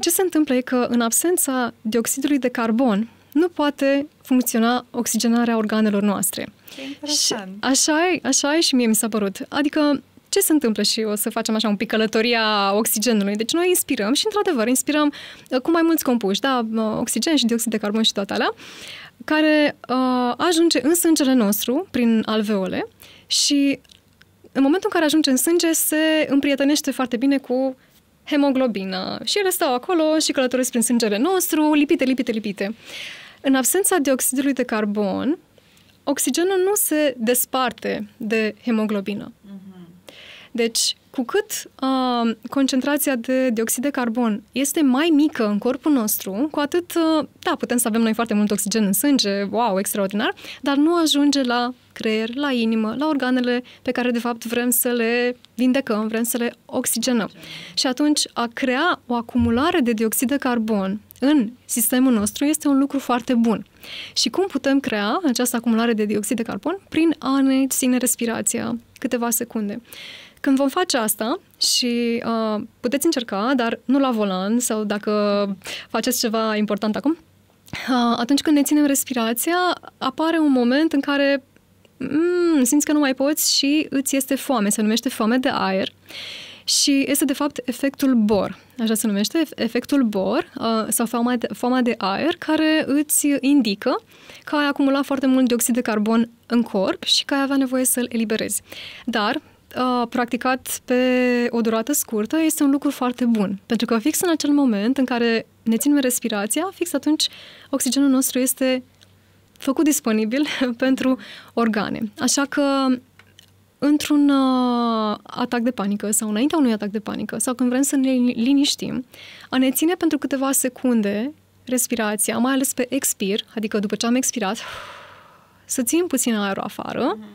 Ce se întâmplă e că în absența dioxidului de carbon, nu poate funcționa oxigenarea organelor noastre. Interesant. Și așa, e, așa e și mie mi s-a părut. Adică ce se întâmplă și o să facem așa un pic călătoria oxigenului. Deci noi inspirăm și, într-adevăr, inspirăm uh, cu mai mulți compuși, da, uh, oxigen și dioxid de carbon și toate alea, care uh, ajunge în sângele nostru prin alveole și în momentul în care ajunge în sânge se împrietenește foarte bine cu hemoglobină și ele stau acolo și călătoresc prin sângele nostru, lipite, lipite, lipite. În absența dioxidului de carbon, oxigenul nu se desparte de hemoglobină. Deci, cu cât uh, concentrația de dioxid de carbon este mai mică în corpul nostru, cu atât, uh, da, putem să avem noi foarte mult oxigen în sânge, wow, extraordinar, dar nu ajunge la creier, la inimă, la organele pe care, de fapt, vrem să le vindecăm, vrem să le oxigenăm. Și atunci, a crea o acumulare de dioxid de carbon în sistemul nostru este un lucru foarte bun. Și cum putem crea această acumulare de dioxid de carbon? Prin a ne ține respirația câteva secunde. Când vom face asta și uh, puteți încerca, dar nu la volan sau dacă faceți ceva important acum, uh, atunci când ne ținem respirația, apare un moment în care mm, simți că nu mai poți și îți este foame, se numește foame de aer. Și este, de fapt, efectul BOR. Așa se numește, efectul BOR uh, sau foama de, foama de aer, care îți indică că ai acumulat foarte mult dioxid de carbon în corp și că ai avea nevoie să-l eliberezi. Dar practicat pe o durată scurtă este un lucru foarte bun. Pentru că fix în acel moment în care ne ținem respirația, fix atunci oxigenul nostru este făcut disponibil (laughs) pentru organe. Așa că într-un uh, atac de panică sau înaintea unui atac de panică sau când vrem să ne liniștim, a ne ține pentru câteva secunde respirația, mai ales pe expir, adică după ce am expirat, (sighs) să țin puțin aerul afară, mhm.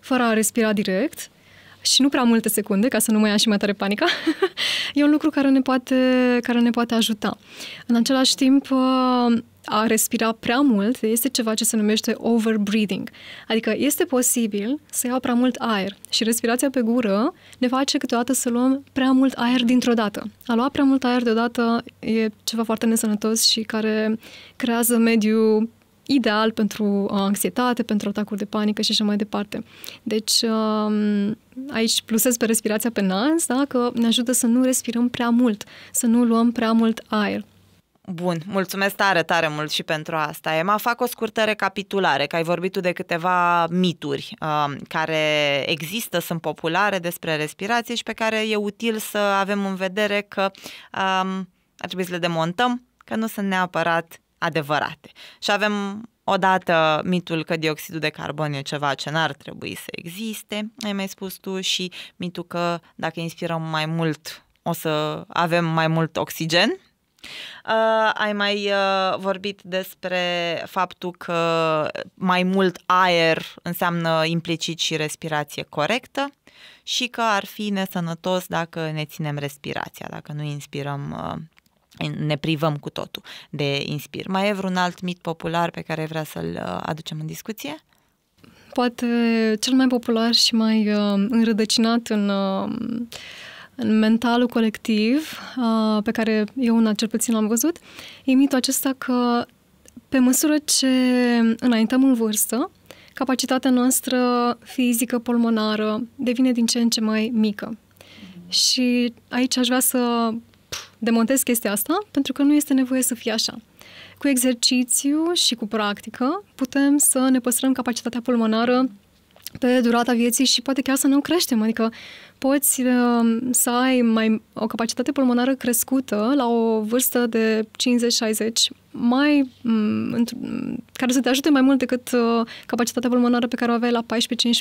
fără a respira direct și nu prea multe secunde, ca să nu mai ia și mai tare panica, (laughs) e un lucru care ne poate, care ne poate ajuta. În același timp, uh, a respira prea mult este ceva ce se numește overbreathing. Adică este posibil să iau prea mult aer și respirația pe gură ne face câteodată să luăm prea mult aer dintr-o dată. A lua prea mult aer deodată e ceva foarte nesănătos și care creează mediu ideal pentru uh, anxietate, pentru atacuri de panică și așa mai departe. Deci, um, aici plusez pe respirația pe nas, da? că ne ajută să nu respirăm prea mult, să nu luăm prea mult aer. Bun, mulțumesc tare, tare mult și pentru asta. Emma, fac o scurtă recapitulare, că ai vorbit tu de câteva mituri uh, care există, sunt populare despre respirație și pe care e util să avem în vedere că uh, ar trebui să le demontăm, că nu sunt neapărat adevărate. Și avem odată mitul că dioxidul de carbon e ceva ce n-ar trebui să existe, ai mai spus tu, și mitul că dacă inspirăm mai mult o să avem mai mult oxigen. Uh, ai mai uh, vorbit despre faptul că mai mult aer înseamnă implicit și respirație corectă și că ar fi nesănătos dacă ne ținem respirația, dacă nu inspirăm uh, ne privăm cu totul de inspir. Mai e vreun alt mit popular pe care vrea să-l uh, aducem în discuție? Poate uh, cel mai popular și mai uh, înrădăcinat în, uh, în mentalul colectiv, uh, pe care eu în acel puțin l-am văzut, e mitul acesta că pe măsură ce înaintăm în vârstă, capacitatea noastră fizică, pulmonară, devine din ce în ce mai mică. Și aici aș vrea să demontez chestia asta pentru că nu este nevoie să fie așa. Cu exercițiu și cu practică putem să ne păstrăm capacitatea pulmonară pe durata vieții și poate chiar să nu creștem. Adică poți uh, să ai mai o capacitate pulmonară crescută la o vârstă de 50-60, mai, mm, mm, care să te ajute mai mult decât uh, capacitatea pulmonară pe care o aveai la 14-15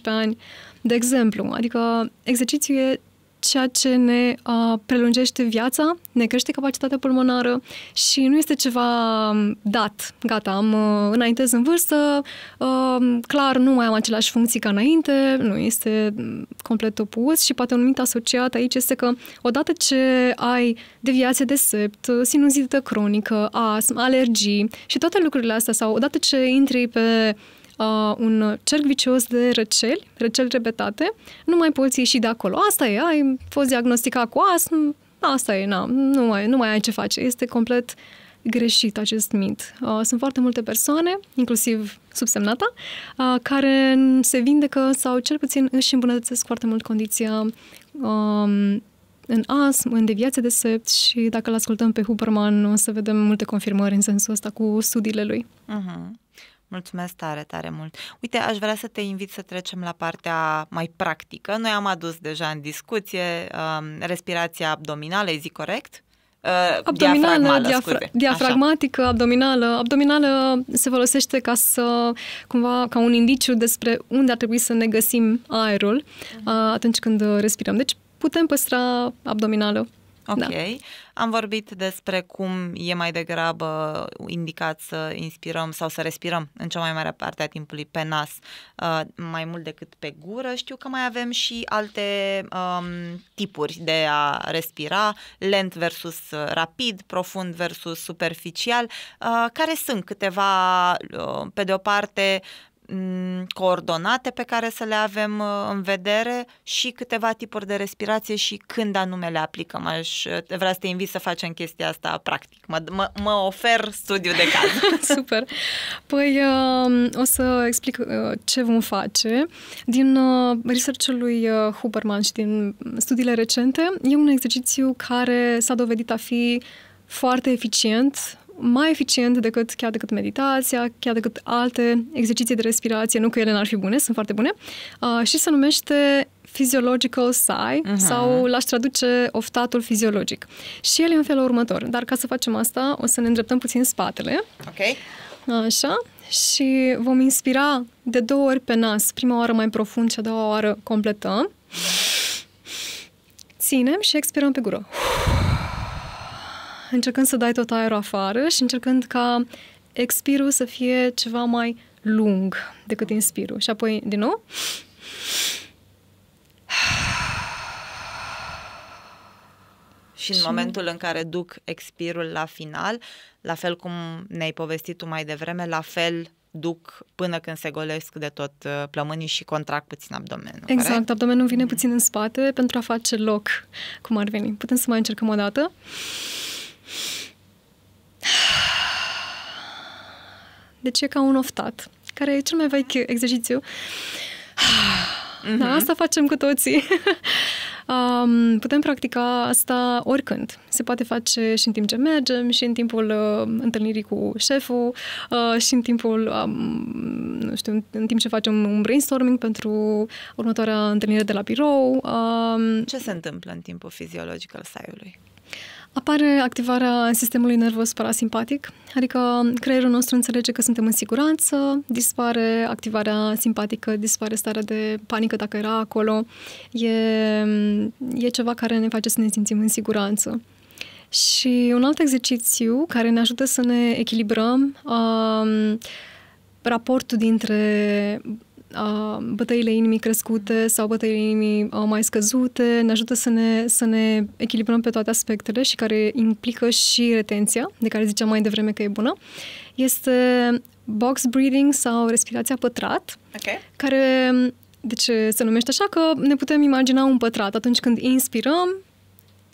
ani, de exemplu. Adică exercițiul e ceea ce ne uh, prelungește viața, ne crește capacitatea pulmonară și nu este ceva dat. Gata, am uh, înaintez în vârstă, uh, clar nu mai am aceleași funcții ca înainte, nu este complet opus și poate un mit asociat aici este că odată ce ai deviație de sept, sinuzită cronică, astm, alergii și toate lucrurile astea sau odată ce intri pe uh, un cerc vicios de răceli, răceli repetate, nu mai poți ieși de acolo. Asta e, ai fost diagnosticat cu asm, asta e, na, nu, mai, nu mai ai ce face. Este complet greșit acest mit. Uh, sunt foarte multe persoane, inclusiv subsemnata, uh, care se vindecă sau cel puțin își îmbunătățesc foarte mult condiția um, în asm, în deviație de sept și dacă îl ascultăm pe Huberman o să vedem multe confirmări în sensul ăsta cu studiile lui. Uh-huh. Mulțumesc tare, tare mult. Uite, aș vrea să te invit să trecem la partea mai practică. Noi am adus deja în discuție um, respirația abdominală, e zi corect? Uh, abdominală, diafra diafragmatică, Așa. abdominală. Abdominală se folosește ca să, cumva, ca un indiciu despre unde ar trebui să ne găsim aerul mhm. uh, atunci când respirăm. Deci putem păstra abdominală. Ok. Da. Am vorbit despre cum e mai degrabă indicat să inspirăm sau să respirăm în cea mai mare parte a timpului pe nas uh, mai mult decât pe gură. Știu că mai avem și alte um, tipuri de a respira, lent versus rapid, profund versus superficial, uh, care sunt câteva, uh, pe de o parte, coordonate pe care să le avem uh, în vedere și câteva tipuri de respirație și când anume le aplicăm. Aș uh, vrea să te invit să facem chestia asta practic. Mă, mă, mă ofer studiu de caz. (laughs) Super! Păi um, o să explic uh, ce vom face. Din research-ul lui Huberman și din studiile recente, e un exercițiu care s-a dovedit a fi foarte eficient mai eficient decât chiar decât meditația, chiar decât alte exerciții de respirație, nu că ele n-ar fi bune, sunt foarte bune, uh, și se numește Physiological Sigh uh-huh. sau l-aș traduce oftatul fiziologic. Și el e în felul următor, dar ca să facem asta o să ne îndreptăm puțin spatele. Ok. Așa, și vom inspira de două ori pe nas, prima oară mai profund și a doua oară completăm. Ținem și expirăm pe gură încercând să dai tot aerul afară și încercând ca expirul să fie ceva mai lung decât inspirul. Și apoi, din nou, și în momentul în care duc expirul la final, la fel cum ne-ai povestit tu mai devreme, la fel duc până când se golesc de tot uh, plămânii și contract puțin abdomenul. Exact, corect? abdomenul vine mhm. puțin în spate pentru a face loc, cum ar veni. Putem să mai încercăm o dată. (sighs) Deci e ca un oftat, care e cel mai vechi exercițiu. uh (sighs) Da, mhm. asta facem cu toții. (laughs) Um, putem practica asta oricând. Se poate face și în timp ce mergem, și în timpul uh, întâlnirii cu șeful, uh, și în timpul, um, nu știu, în timp ce facem un brainstorming pentru următoarea întâlnire de la birou. Um, ce se întâmplă în timpul al saiului? apare activarea sistemului nervos parasimpatic, adică creierul nostru înțelege că suntem în siguranță, dispare activarea simpatică, dispare starea de panică dacă era acolo. E, e ceva care ne face să ne simțim în siguranță. Și un alt exercițiu care ne ajută să ne echilibrăm um, raportul dintre bătăile inimii crescute sau bătăile inimii mai scăzute, ne ajută să ne, să ne echilibrăm pe toate aspectele și care implică și retenția, de care ziceam mai devreme că e bună, este box breathing sau respirația pătrat, okay. care deci se numește așa că ne putem imagina un pătrat. Atunci când inspirăm,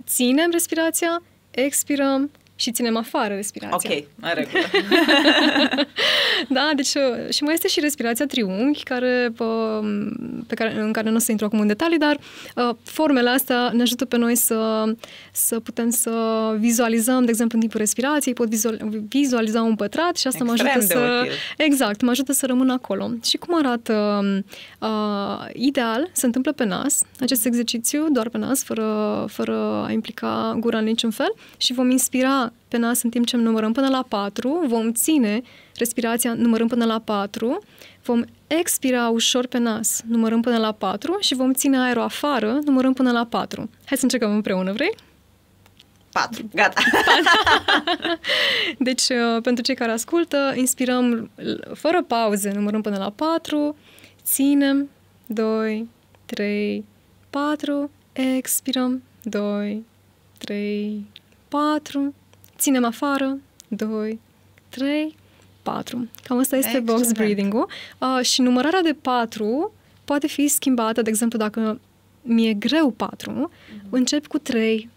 ținem respirația, expirăm, și ținem afară respirația. Ok, mai regulă. (laughs) da, deci uh, și mai este și respirația triunghi, care, uh, pe care, în care nu o să intru acum în detalii, dar uh, formele astea ne ajută pe noi să, să putem să vizualizăm, de exemplu, în timpul respirației, pot vizualiza un pătrat și asta Extrem mă ajută să... Util. Exact, mă ajută să rămân acolo. Și cum arată uh, ideal, se întâmplă pe nas, acest exercițiu doar pe nas, fără, fără a implica gura în niciun fel și vom inspira pe nas în timp ce numărăm până la 4, vom ține respirația numărând până la 4, vom expira ușor pe nas numărând până la 4 și vom ține aerul afară numărând până la 4. Hai să încercăm împreună, vrei? 4. Gata. (laughs) deci, uh, pentru cei care ascultă, inspirăm fără pauze, numărăm până la 4, ținem, 2, 3, 4, expirăm, 2, 3, 4, ținem afară, 2, 3, 4. Cam asta este Excellent. box breathing-ul. Uh, și numărarea de 4 poate fi schimbată, de exemplu, dacă mi-e greu 4, uh-huh. Mhm. încep cu 3,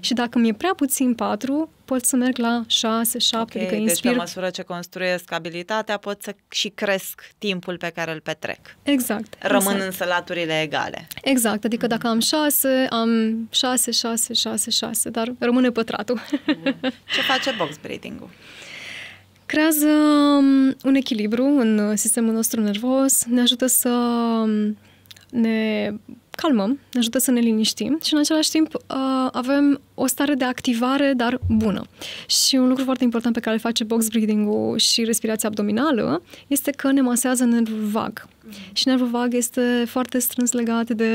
și dacă mi-e prea puțin 4, pot să merg la 6, 7, okay, adică deci inspir... deci pe măsură ce construiesc abilitatea pot să și cresc timpul pe care îl petrec. Exact. Rămân exact. însă laturile egale. Exact, adică mm-hmm. dacă am 6, am 6, 6, 6, 6, dar rămâne pătratul. Bun. Ce (laughs) face box breathing-ul? Creează um, un echilibru în uh, sistemul nostru nervos, ne ajută să um, ne calmăm, ne ajută să ne liniștim și în același timp uh, avem o stare de activare, dar bună. Și un lucru foarte important pe care îl face box breathing-ul și respirația abdominală este că ne masează nervul vag. Mhm. Și nervul vag este foarte strâns legat de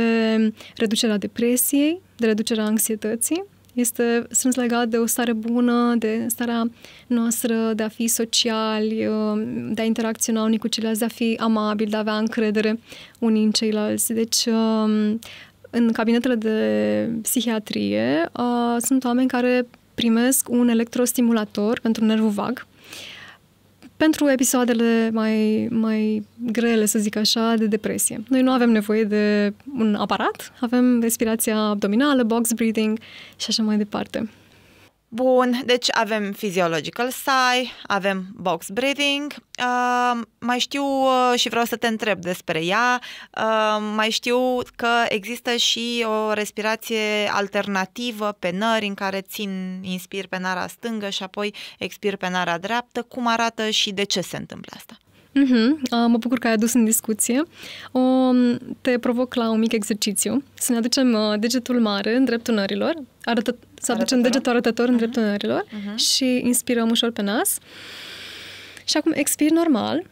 reducerea depresiei, de reducerea anxietății este strâns legat de o stare bună, de starea noastră de a fi sociali, um, de a interacționa unii cu ceilalți, de a fi amabili, de a avea încredere unii în ceilalți. Deci, um, în cabinetele de psihiatrie uh, sunt oameni care primesc un electrostimulator pentru nervul vag, pentru episoadele mai, mai grele, să zic așa, de depresie. Noi nu avem nevoie de un aparat, avem respirația abdominală, box breathing și așa mai departe. Bun, deci avem physiological sigh, avem box breathing, uh, mai știu uh, și vreau să te întreb despre ea, uh, mai știu că există și o respirație alternativă pe nări în care țin inspir pe nara stângă și apoi expir pe nara dreaptă. Cum arată și de ce se întâmplă asta? Uh-huh. Mă bucur că ai adus în discuție. O, te provoc la un mic exercițiu. Să ne aducem uh, degetul mare în dreptul nărilor, arătă, să aducem degetul arătător uh-huh. în mhm. dreptul nărilor uh-huh. și inspirăm ușor pe nas. Și acum expir normal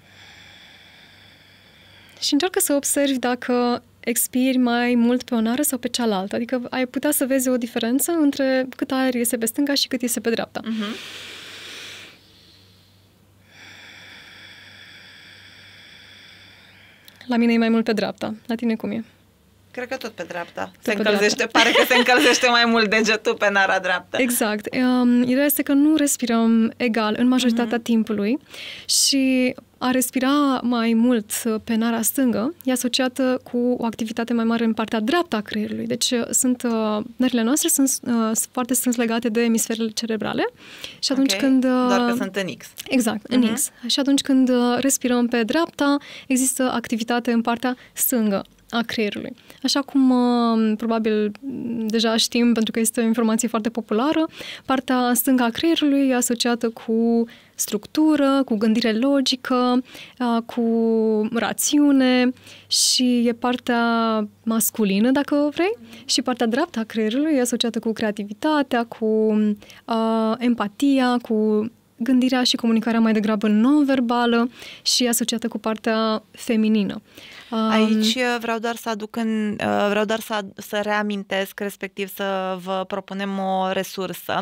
și încearcă să observi dacă expiri mai mult pe o nară sau pe cealaltă. Adică ai putea să vezi o diferență între cât aer iese pe stânga și cât iese pe dreapta. Uh-huh. La mine e mai mult pe dreapta. La tine cum e? Cred că tot pe dreapta. Tot se pe încălzește, dreapta. pare că se încălzește mai mult degetul pe nara dreaptă. Exact. Um, ideea este că nu respirăm egal în majoritatea mm-hmm. timpului și a respira mai mult pe nara stângă e asociată cu o activitate mai mare în partea dreaptă a creierului. Deci uh, sunt uh, nările noastre sunt uh, foarte strâns legate de emisferele cerebrale și atunci okay. când... Doar că sunt în X. Exact, uh-huh. X. Și atunci când respirăm pe dreapta, există activitate în partea stângă a creierului. Așa cum probabil deja știm, pentru că este o informație foarte populară, partea stângă a creierului e asociată cu structură, cu gândire logică, cu rațiune și e partea masculină, dacă vrei, și partea dreaptă a creierului e asociată cu creativitatea, cu uh, empatia, cu gândirea și comunicarea mai degrabă non-verbală și asociată cu partea feminină. Aici uh, vreau doar să aduc în, uh, vreau doar să, să reamintesc, respectiv să vă propunem o resursă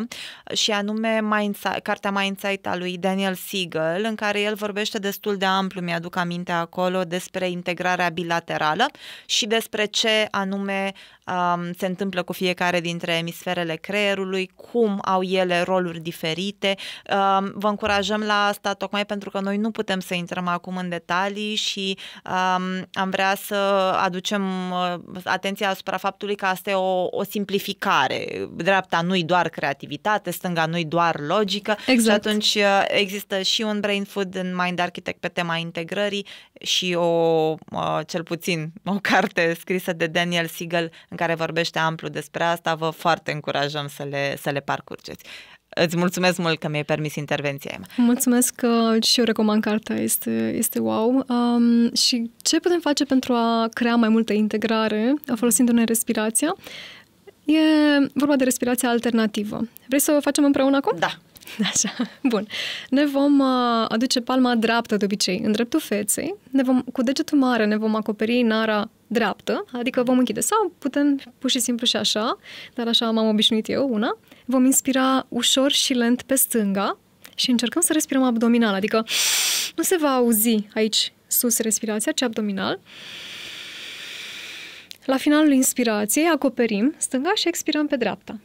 și anume Mindsight, cartea Mindsight a lui Daniel Siegel, în care el vorbește destul de amplu, mi-aduc aminte acolo, despre integrarea bilaterală și despre ce anume um, se întâmplă cu fiecare dintre emisferele creierului, cum au ele roluri diferite. Um, vă încurajăm la asta tocmai pentru că noi nu putem să intrăm acum în detalii și um, am vrea să aducem uh, atenția asupra faptului că asta e o, o simplificare. Dreapta nu-i doar creativitate, stânga nu-i doar logică. Exact. Și atunci uh, există și un brain food în Mind Architect pe tema integrării și o, uh, cel puțin, o (laughs) carte scrisă de Daniel Siegel în care vorbește amplu despre asta. Vă foarte încurajăm să le, să le parcurgeți. Îți mulțumesc mult că mi-ai permis intervenția, Emma. Mulțumesc uh, și eu recomand cartea, este, este wow. Um, și ce putem face pentru a crea mai multă integrare, uh, folosindu-ne respirația? E vorba de respirația alternativă. Vrei să o facem împreună acum? Da. (laughs) Așa, bun. Ne vom uh, aduce palma dreaptă de obicei, în dreptul feței, ne vom, cu degetul mare ne vom acoperi nara dreaptă, adică vom închide sau putem pur și simplu și așa, dar așa m-am obișnuit eu, una. Vom inspira ușor și lent pe stânga și încercăm să respirăm abdominal, adică nu se va auzi aici sus respirația, ci abdominal. La finalul inspirației acoperim stânga și expirăm pe dreapta.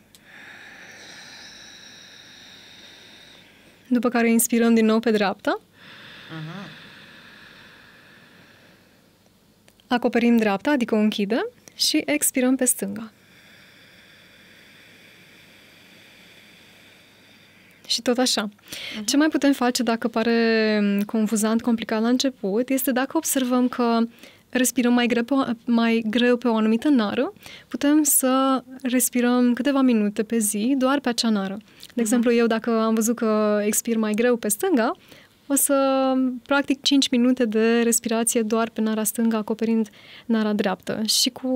După care inspirăm din nou pe dreapta. Uh-huh. Acoperim dreapta, adică o închidem și expirăm pe stânga. Și tot așa. Mhm. Ce mai putem face dacă pare mm, confuzant, complicat la început, este dacă observăm că respirăm mai greu, pe o, mai greu pe o anumită nară, putem să respirăm câteva minute pe zi doar pe acea nară. De mhm. exemplu, eu dacă am văzut că expir mai greu pe stânga, o să practic 5 minute de respirație doar pe nara stângă, acoperind nara dreaptă. Și cu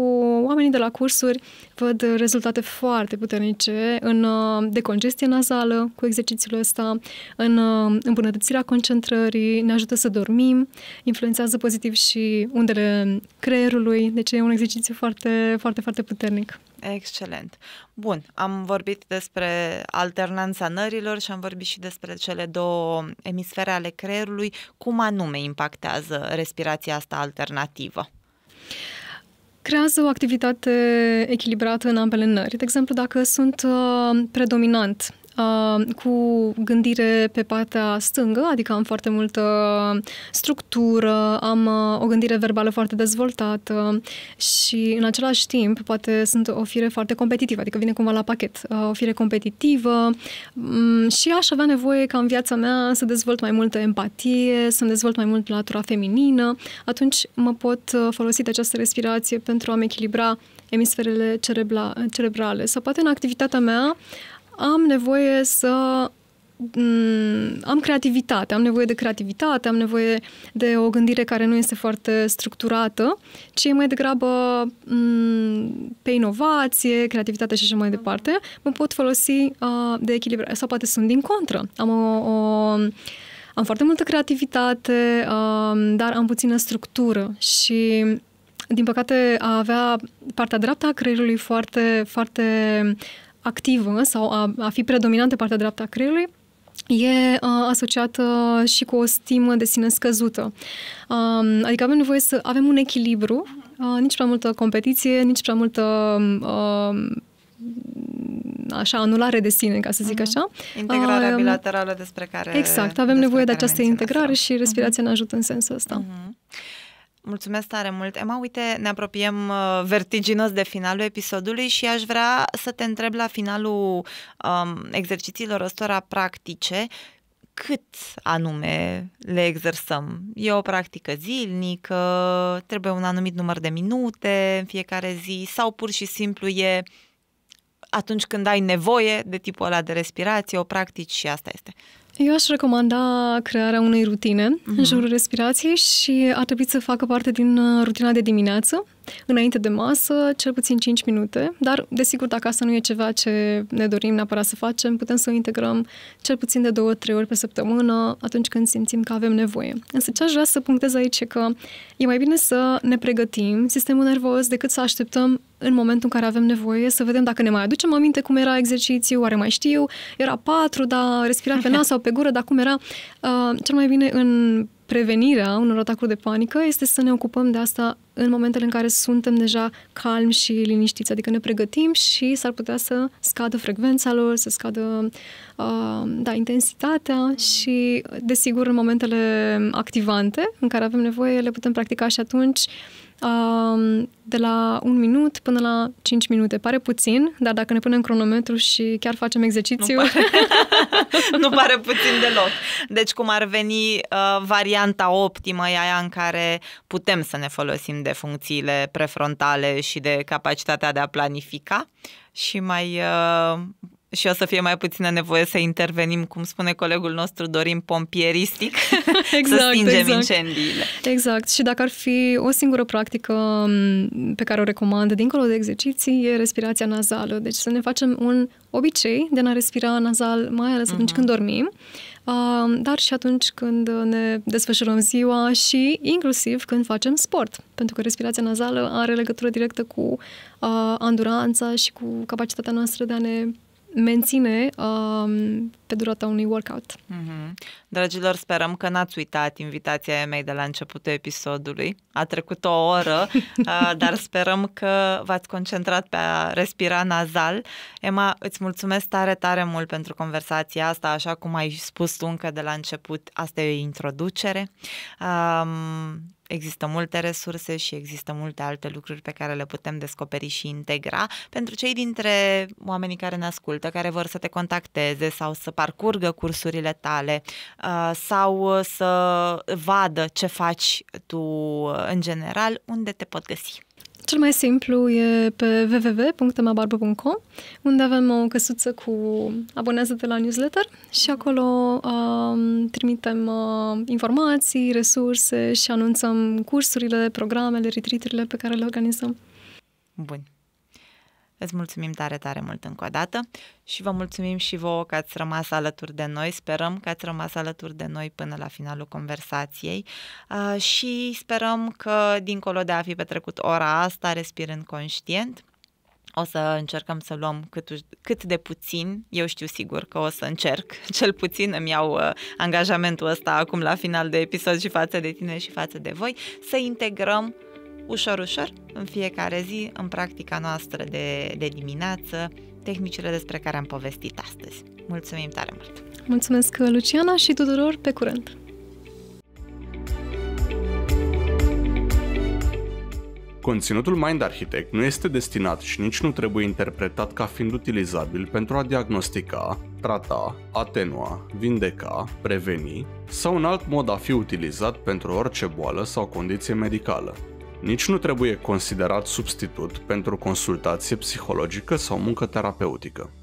oamenii de la cursuri văd rezultate foarte puternice în uh, decongestie nazală cu exercițiul ăsta, în uh, îmbunătățirea concentrării, ne ajută să dormim, influențează pozitiv și undele creierului, deci e un exercițiu foarte, foarte, foarte puternic. Excelent. Bun, am vorbit despre alternanța nărilor și am vorbit și despre cele două emisfere ale creierului. Cum anume impactează respirația asta alternativă? creează o activitate echilibrată în ambele nări. De exemplu, dacă sunt uh, predominant Uh, cu gândire pe partea stângă, adică am foarte multă structură, am uh, o gândire verbală foarte dezvoltată și în același timp poate sunt o fire foarte competitivă, adică vine cumva la pachet, uh, o fire competitivă mm, și aș avea nevoie ca în viața mea să dezvolt mai multă empatie, să-mi dezvolt mai mult latura feminină, atunci mă pot folosi de această respirație pentru a-mi echilibra emisferele cerebra, cerebrale. Sau poate în activitatea mea am nevoie să mm, am creativitate, am nevoie de creativitate, am nevoie de o gândire care nu este foarte structurată, ci mai degrabă mm, pe inovație, creativitate și așa mai departe, mă pot folosi de echilibru, sau poate sunt din contră. Am o, o am foarte multă creativitate, dar am puțină structură și din păcate, a avea partea dreaptă a creierului foarte, foarte activă sau a, a fi predominantă partea dreaptă a creierului, e uh, asociată și cu o stimă de sine scăzută. Um, adică avem nevoie să avem un echilibru, uh, nici prea multă competiție, nici prea multă uh, așa, anulare de sine, ca să zic uh-huh. așa. Integrarea uh, bilaterală despre care... Exact, avem nevoie de această integrare și mhm. respirația uh-huh. ne ajută în sensul ăsta. Uh-huh. Mulțumesc tare mult. Emma, uite, ne apropiem uh, vertiginos de finalul episodului și aș vrea să te întreb la finalul um, exercițiilor ăstora practice, cât anume le exersăm? E o practică zilnică, trebuie un anumit număr de minute în fiecare zi sau pur și simplu e atunci când ai nevoie de tipul ăla de respirație, o practici și asta este. Eu aș recomanda crearea unei rutine uh-huh. în mhm. jurul respirației și ar trebui să facă parte din uh, rutina de dimineață înainte de masă, cel puțin 5 minute, dar desigur dacă asta nu e ceva ce ne dorim neapărat să facem, putem să o integrăm cel puțin de 2-3 ori pe săptămână atunci când simțim că avem nevoie. Însă ce aș vrea să punctez aici e că e mai bine să ne pregătim sistemul nervos decât să așteptăm în momentul în care avem nevoie, să vedem dacă ne mai aducem aminte cum era exercițiu, oare mai știu, era patru, dar respira pe nas sau pe gură, dar cum era. Uh, cel mai bine în prevenirea unor atacuri de panică este să ne ocupăm de asta în momentele în care suntem deja calmi și liniștiți, adică ne pregătim și s-ar putea să scadă frecvența lor, să scadă uh, da, intensitatea și, desigur, în momentele activante în care avem nevoie, le putem practica și atunci uh, de la un minut până la 5 minute. Pare puțin, dar dacă ne punem cronometru și chiar facem exercițiu... Nu pare, (laughs) nu pare puțin deloc. Deci cum ar veni uh, varianta optimă e aia în care putem să ne folosim de funcțiile prefrontale și de capacitatea de a planifica și mai uh, și o să fie mai puțină nevoie să intervenim, cum spune colegul nostru, dorim pompieristic, (laughs) exact, să stingem exact. incendiile. Exact. Și dacă ar fi o singură practică pe care o recomand, dincolo de exerciții, e respirația nazală. Deci să ne facem un obicei de a respira nazal, mai ales atunci uh-huh. când dormim, dar și atunci când ne desfășurăm ziua și inclusiv când facem sport. Pentru că respirația nazală are legătură directă cu anduranța și cu capacitatea noastră de a ne menține um, pe durata unui workout. Mm-hmm. Dragilor, sperăm că n-ați uitat invitația mea de la începutul episodului. A trecut o oră, (laughs) dar sperăm că v-ați concentrat pe a respira nazal. Emma, îți mulțumesc tare, tare mult pentru conversația asta, așa cum ai spus tu încă de la început, asta e o introducere. Um, există multe resurse și există multe alte lucruri pe care le putem descoperi și integra. Pentru cei dintre oamenii care ne ascultă, care vor să te contacteze sau să parcurgă cursurile tale uh, sau să vadă ce faci tu uh, în general, unde te pot găsi? Cel mai simplu e pe www.temabarbu.com, unde avem o căsuță cu abonează de la newsletter și acolo um, trimitem uh, informații, resurse și anunțăm cursurile, programele, retreat pe care le organizăm. Bun. Îți mulțumim tare, tare mult încă o dată și vă mulțumim și vouă că ați rămas alături de noi. Sperăm că ați rămas alături de noi până la finalul conversației și sperăm că, dincolo de a fi petrecut ora asta respirând conștient, o să încercăm să luăm cât, cât de puțin, eu știu sigur că o să încerc, (laughs) cel puțin îmi iau uh, angajamentul ăsta acum la final de episod și față de tine și față de voi, să integrăm ușor, ușor, în fiecare zi, în practica noastră de, de dimineață, tehnicile despre care am povestit astăzi. Mulțumim tare mult! Mulțumesc, Luciana, și tuturor pe curând! Conținutul Mind Architect nu este destinat și nici nu trebuie interpretat ca fiind utilizabil pentru a diagnostica, trata, atenua, vindeca, preveni sau în alt mod a fi utilizat pentru orice boală sau condiție medicală. Nici nu trebuie considerat substitut pentru consultație psihologică sau muncă terapeutică.